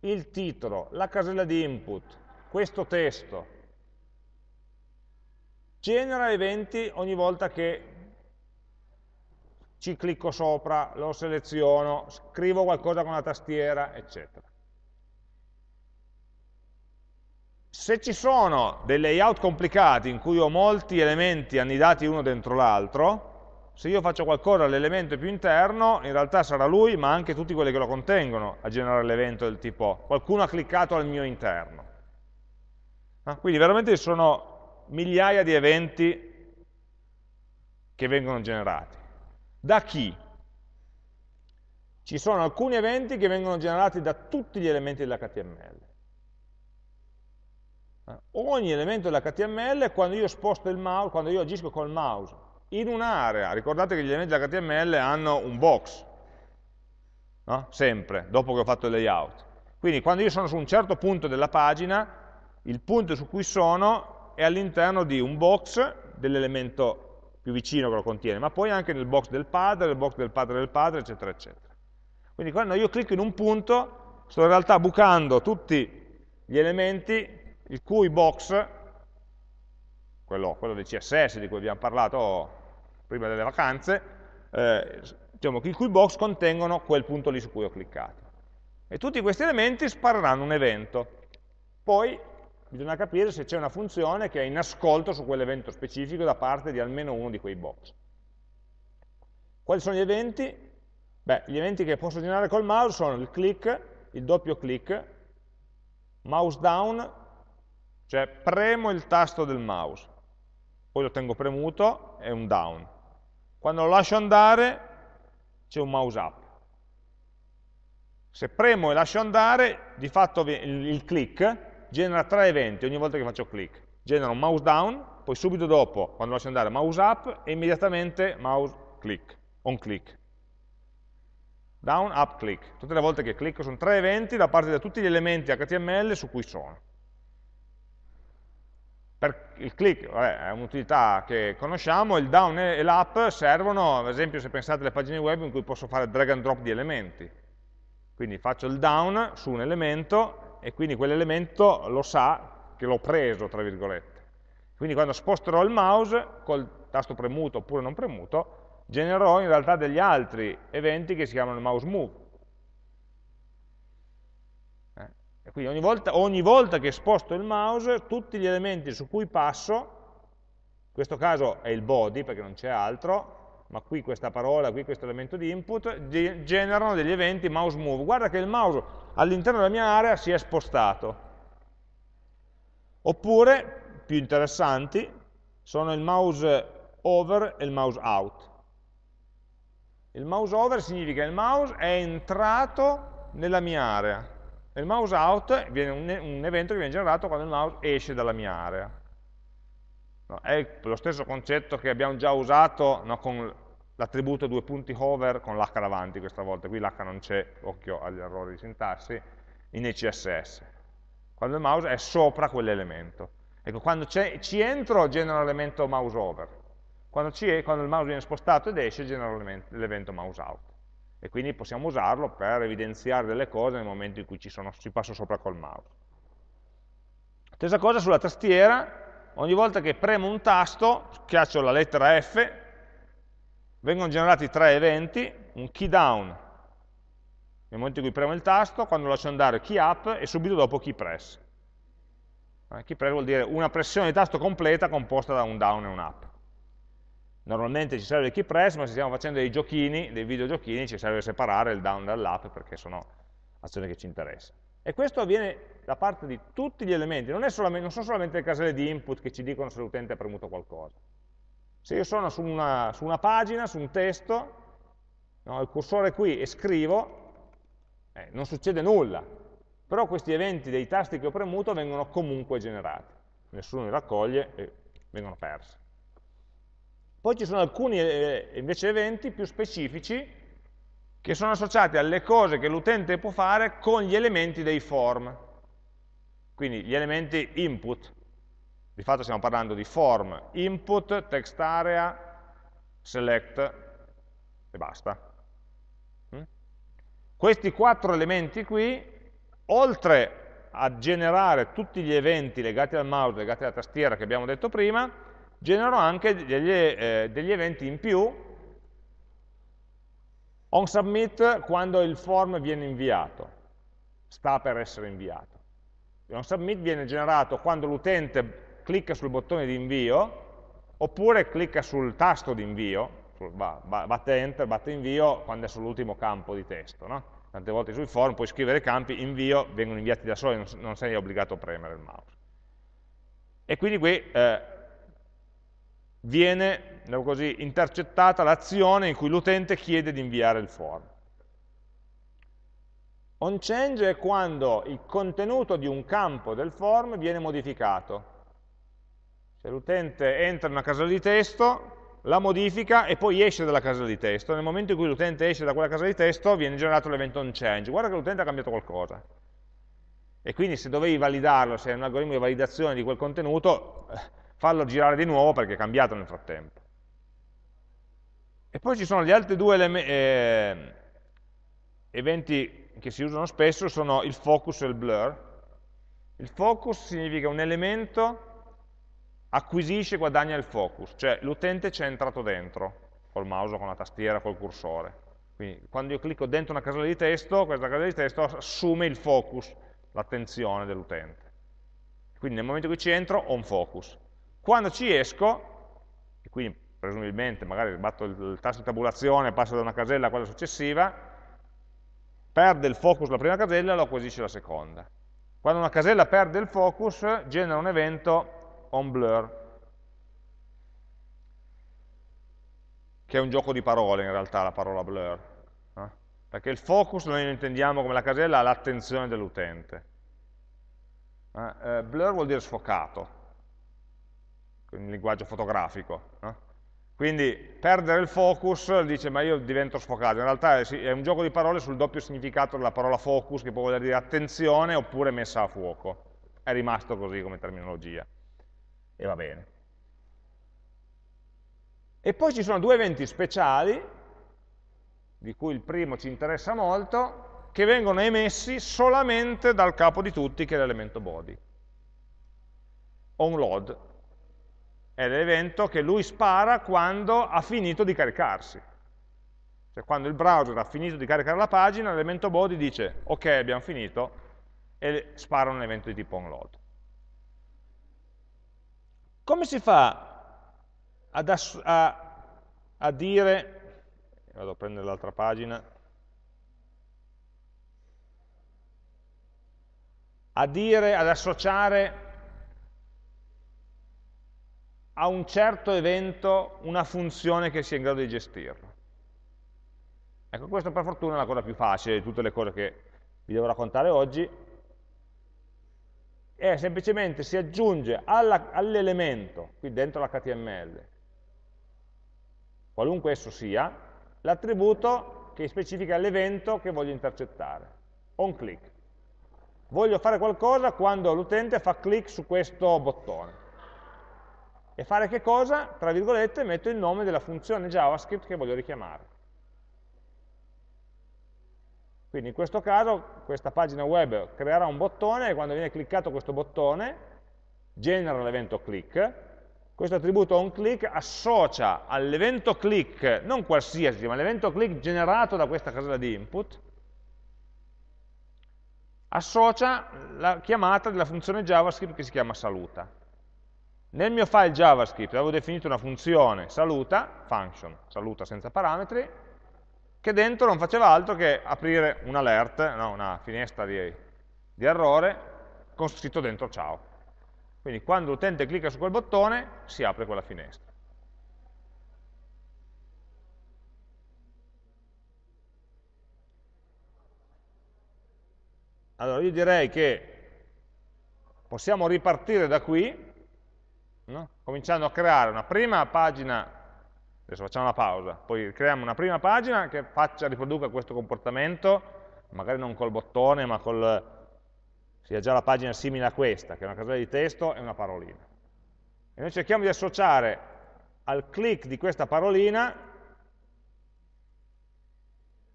il titolo, la casella di input, questo testo, genera eventi ogni volta che ci clicco sopra, lo seleziono, scrivo qualcosa con la tastiera, eccetera. Se ci sono dei layout complicati in cui ho molti elementi annidati uno dentro l'altro, se io faccio qualcosa all'elemento più interno, in realtà sarà lui, ma anche tutti quelli che lo contengono, a generare l'evento del tipo qualcuno ha cliccato al mio interno. Ah, quindi veramente ci sono migliaia di eventi che vengono generati. Da chi? Ci sono alcuni eventi che vengono generati da tutti gli elementi dell'HTML. Ogni elemento dell'HTML, quando io sposto il mouse, quando io agisco col mouse in un'area, ricordate che gli elementi dell'HTML hanno un box, no? sempre, dopo che ho fatto il layout. Quindi quando io sono su un certo punto della pagina, il punto su cui sono è all'interno di un box dell'elemento più vicino che lo contiene, ma poi anche nel box del padre, nel box del padre del padre, eccetera, eccetera. Quindi quando io clicco in un punto, sto in realtà bucando tutti gli elementi il cui box, quello, quello dei CSS di cui abbiamo parlato prima delle vacanze, eh, diciamo che il cui box contengono quel punto lì su cui ho cliccato. E tutti questi elementi spareranno un evento. Poi bisogna capire se c'è una funzione che è in ascolto su quell'evento specifico da parte di almeno uno di quei box. Quali sono gli eventi? Beh, gli eventi che posso generare col mouse sono il click, il doppio click, mouse down, cioè premo il tasto del mouse, poi lo tengo premuto, è un down. Quando lo lascio andare c'è un mouse up. Se premo e lascio andare, di fatto il, click genera tre eventi ogni volta che faccio click. Genera un mouse down, poi subito dopo, quando lascio andare, mouse up e immediatamente mouse click, on click. Down, up, click. Tutte le volte che clicco sono tre eventi da parte di tutti gli elementi HTML su cui sono. Per il click vabbè, è un'utilità che conosciamo, il down e l'up servono, ad esempio se pensate alle pagine web in cui posso fare drag and drop di elementi. Quindi faccio il down su un elemento e quindi quell'elemento lo sa che l'ho preso, tra virgolette. Quindi quando sposterò il mouse col tasto premuto oppure non premuto, genererò in realtà degli altri eventi che si chiamano mouse move Quindi ogni volta, ogni volta che sposto il mouse, tutti gli elementi su cui passo, in questo caso è il body perché non c'è altro, ma qui questa parola, qui questo elemento di input, generano degli eventi mouse move. Guarda che il mouse all'interno della mia area si è spostato. Oppure, più interessanti, sono il mouse over e il mouse out. Il mouse over significa che il mouse è entrato nella mia area il mouse out viene un, un evento che viene generato quando il mouse esce dalla mia area. No, è lo stesso concetto che abbiamo già usato no, con l'attributo due punti hover con l'h davanti questa volta, qui l'h non c'è, occhio agli errori di sintassi, in ECSS, quando il mouse è sopra quell'elemento. Ecco, quando ci entro genera l'elemento mouse over, quando, ci è, quando il mouse viene spostato ed esce genera l'evento mouse out e quindi possiamo usarlo per evidenziare delle cose nel momento in cui ci, sono, ci passo sopra col mouse. Stessa cosa sulla tastiera, ogni volta che premo un tasto, schiaccio la lettera F, vengono generati tre eventi, un key down, nel momento in cui premo il tasto, quando lascio andare key up e subito dopo key press. Eh, key press vuol dire una pressione di tasto completa composta da un down e un up normalmente ci serve il key press, ma se stiamo facendo dei giochini, dei videogiochini, ci serve separare il down dall'up perché sono azioni che ci interessano. E questo avviene da parte di tutti gli elementi, non, non, sono solamente le caselle di input che ci dicono se l'utente ha premuto qualcosa. Se io sono su una, su una pagina, su un testo, no, il cursore qui e scrivo, eh, non succede nulla, però questi eventi dei tasti che ho premuto vengono comunque generati, nessuno li raccoglie e vengono persi. Poi ci sono alcuni eh, eh, invece eventi più specifici che sono associati alle cose che l'utente può fare con gli elementi dei form, quindi gli elementi input, di fatto stiamo parlando di form, input, text area, select e basta. Mm? Questi quattro elementi qui, oltre a generare tutti gli eventi legati al mouse, legati alla tastiera che abbiamo detto prima, genero anche degli, eh, degli eventi in più on submit quando il form viene inviato, sta per essere inviato. On submit viene generato quando l'utente clicca sul bottone di invio oppure clicca sul tasto di invio, batte enter, batte invio quando è sull'ultimo campo di testo. No? Tante volte sui form puoi scrivere campi, invio, vengono inviati da soli, non sei obbligato a premere il mouse. E quindi qui eh, viene diciamo così, intercettata l'azione in cui l'utente chiede di inviare il form. OnChange è quando il contenuto di un campo del form viene modificato. Se l'utente entra in una casella di testo, la modifica e poi esce dalla casella di testo. Nel momento in cui l'utente esce da quella casella di testo viene generato l'evento onChange. Guarda che l'utente ha cambiato qualcosa. E quindi se dovevi validarlo, se è un algoritmo di validazione di quel contenuto, eh, fallo girare di nuovo perché è cambiato nel frattempo. E poi ci sono gli altri due eh, eventi che si usano spesso, sono il focus e il blur. Il focus significa un elemento acquisisce e guadagna il focus, cioè l'utente c'è entrato dentro, col mouse, con la tastiera, col cursore. Quindi quando io clicco dentro una casella di testo, questa casella di testo assume il focus, l'attenzione dell'utente. Quindi nel momento in cui ci entro ho un focus. Quando ci esco, e quindi presumibilmente magari sbatto il tasto di tabulazione, passo da una casella a quella successiva, perde il focus la prima casella e lo acquisisce la seconda. Quando una casella perde il focus, genera un evento on blur, che è un gioco di parole in realtà la parola blur, eh? perché il focus noi lo intendiamo come la casella all'attenzione dell'utente. Eh, eh, blur vuol dire sfocato, in linguaggio fotografico. No? Quindi perdere il focus dice ma io divento sfocato, in realtà è un gioco di parole sul doppio significato della parola focus che può voler dire attenzione oppure messa a fuoco, è rimasto così come terminologia e va bene. E poi ci sono due eventi speciali, di cui il primo ci interessa molto, che vengono emessi solamente dal capo di tutti che è l'elemento body. OnLoad è l'evento che lui spara quando ha finito di caricarsi. Cioè quando il browser ha finito di caricare la pagina, l'elemento body dice ok abbiamo finito e spara un evento di tipo onload. Come si fa a, a dire, vado a prendere l'altra pagina, a dire, ad associare a un certo evento una funzione che sia in grado di gestirlo. Ecco, questa per fortuna è la cosa più facile di tutte le cose che vi devo raccontare oggi, è semplicemente si aggiunge all'elemento, all qui dentro l'HTML, qualunque esso sia, l'attributo che specifica l'evento che voglio intercettare, on click. Voglio fare qualcosa quando l'utente fa click su questo bottone. E fare che cosa? Tra virgolette metto il nome della funzione JavaScript che voglio richiamare. Quindi in questo caso questa pagina web creerà un bottone e quando viene cliccato questo bottone genera l'evento click. Questo attributo onClick associa all'evento click, non qualsiasi, ma all'evento click generato da questa casella di input, associa la chiamata della funzione JavaScript che si chiama saluta. Nel mio file JavaScript avevo definito una funzione saluta, function, saluta senza parametri, che dentro non faceva altro che aprire un alert, no, una finestra di, di errore, con scritto dentro ciao. Quindi quando l'utente clicca su quel bottone si apre quella finestra. Allora io direi che possiamo ripartire da qui no? cominciando a creare una prima pagina, adesso facciamo una pausa, poi creiamo una prima pagina che faccia, riproduca questo comportamento, magari non col bottone, ma col, sia già la pagina simile a questa, che è una casella di testo e una parolina. E noi cerchiamo di associare al click di questa parolina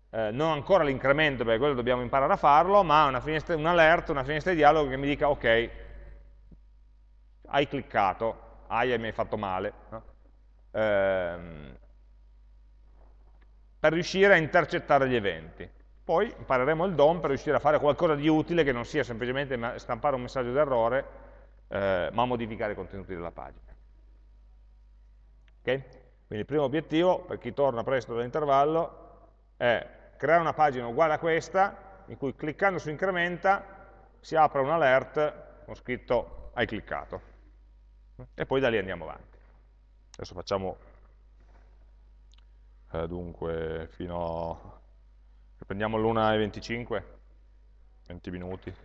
eh, non ancora l'incremento, perché quello dobbiamo imparare a farlo, ma una finestra, un alert, una finestra di dialogo che mi dica ok, hai cliccato, aia mi hai fatto male, no? ehm, per riuscire a intercettare gli eventi. Poi impareremo il DOM per riuscire a fare qualcosa di utile che non sia semplicemente stampare un messaggio d'errore, eh, ma modificare i contenuti della pagina. Okay? Quindi il primo obiettivo, per chi torna presto dall'intervallo, è creare una pagina uguale a questa, in cui cliccando su incrementa si apre un alert con scritto hai cliccato. E poi da lì andiamo avanti. Adesso facciamo eh, dunque fino a... riprendiamo l'1.25, 20 minuti,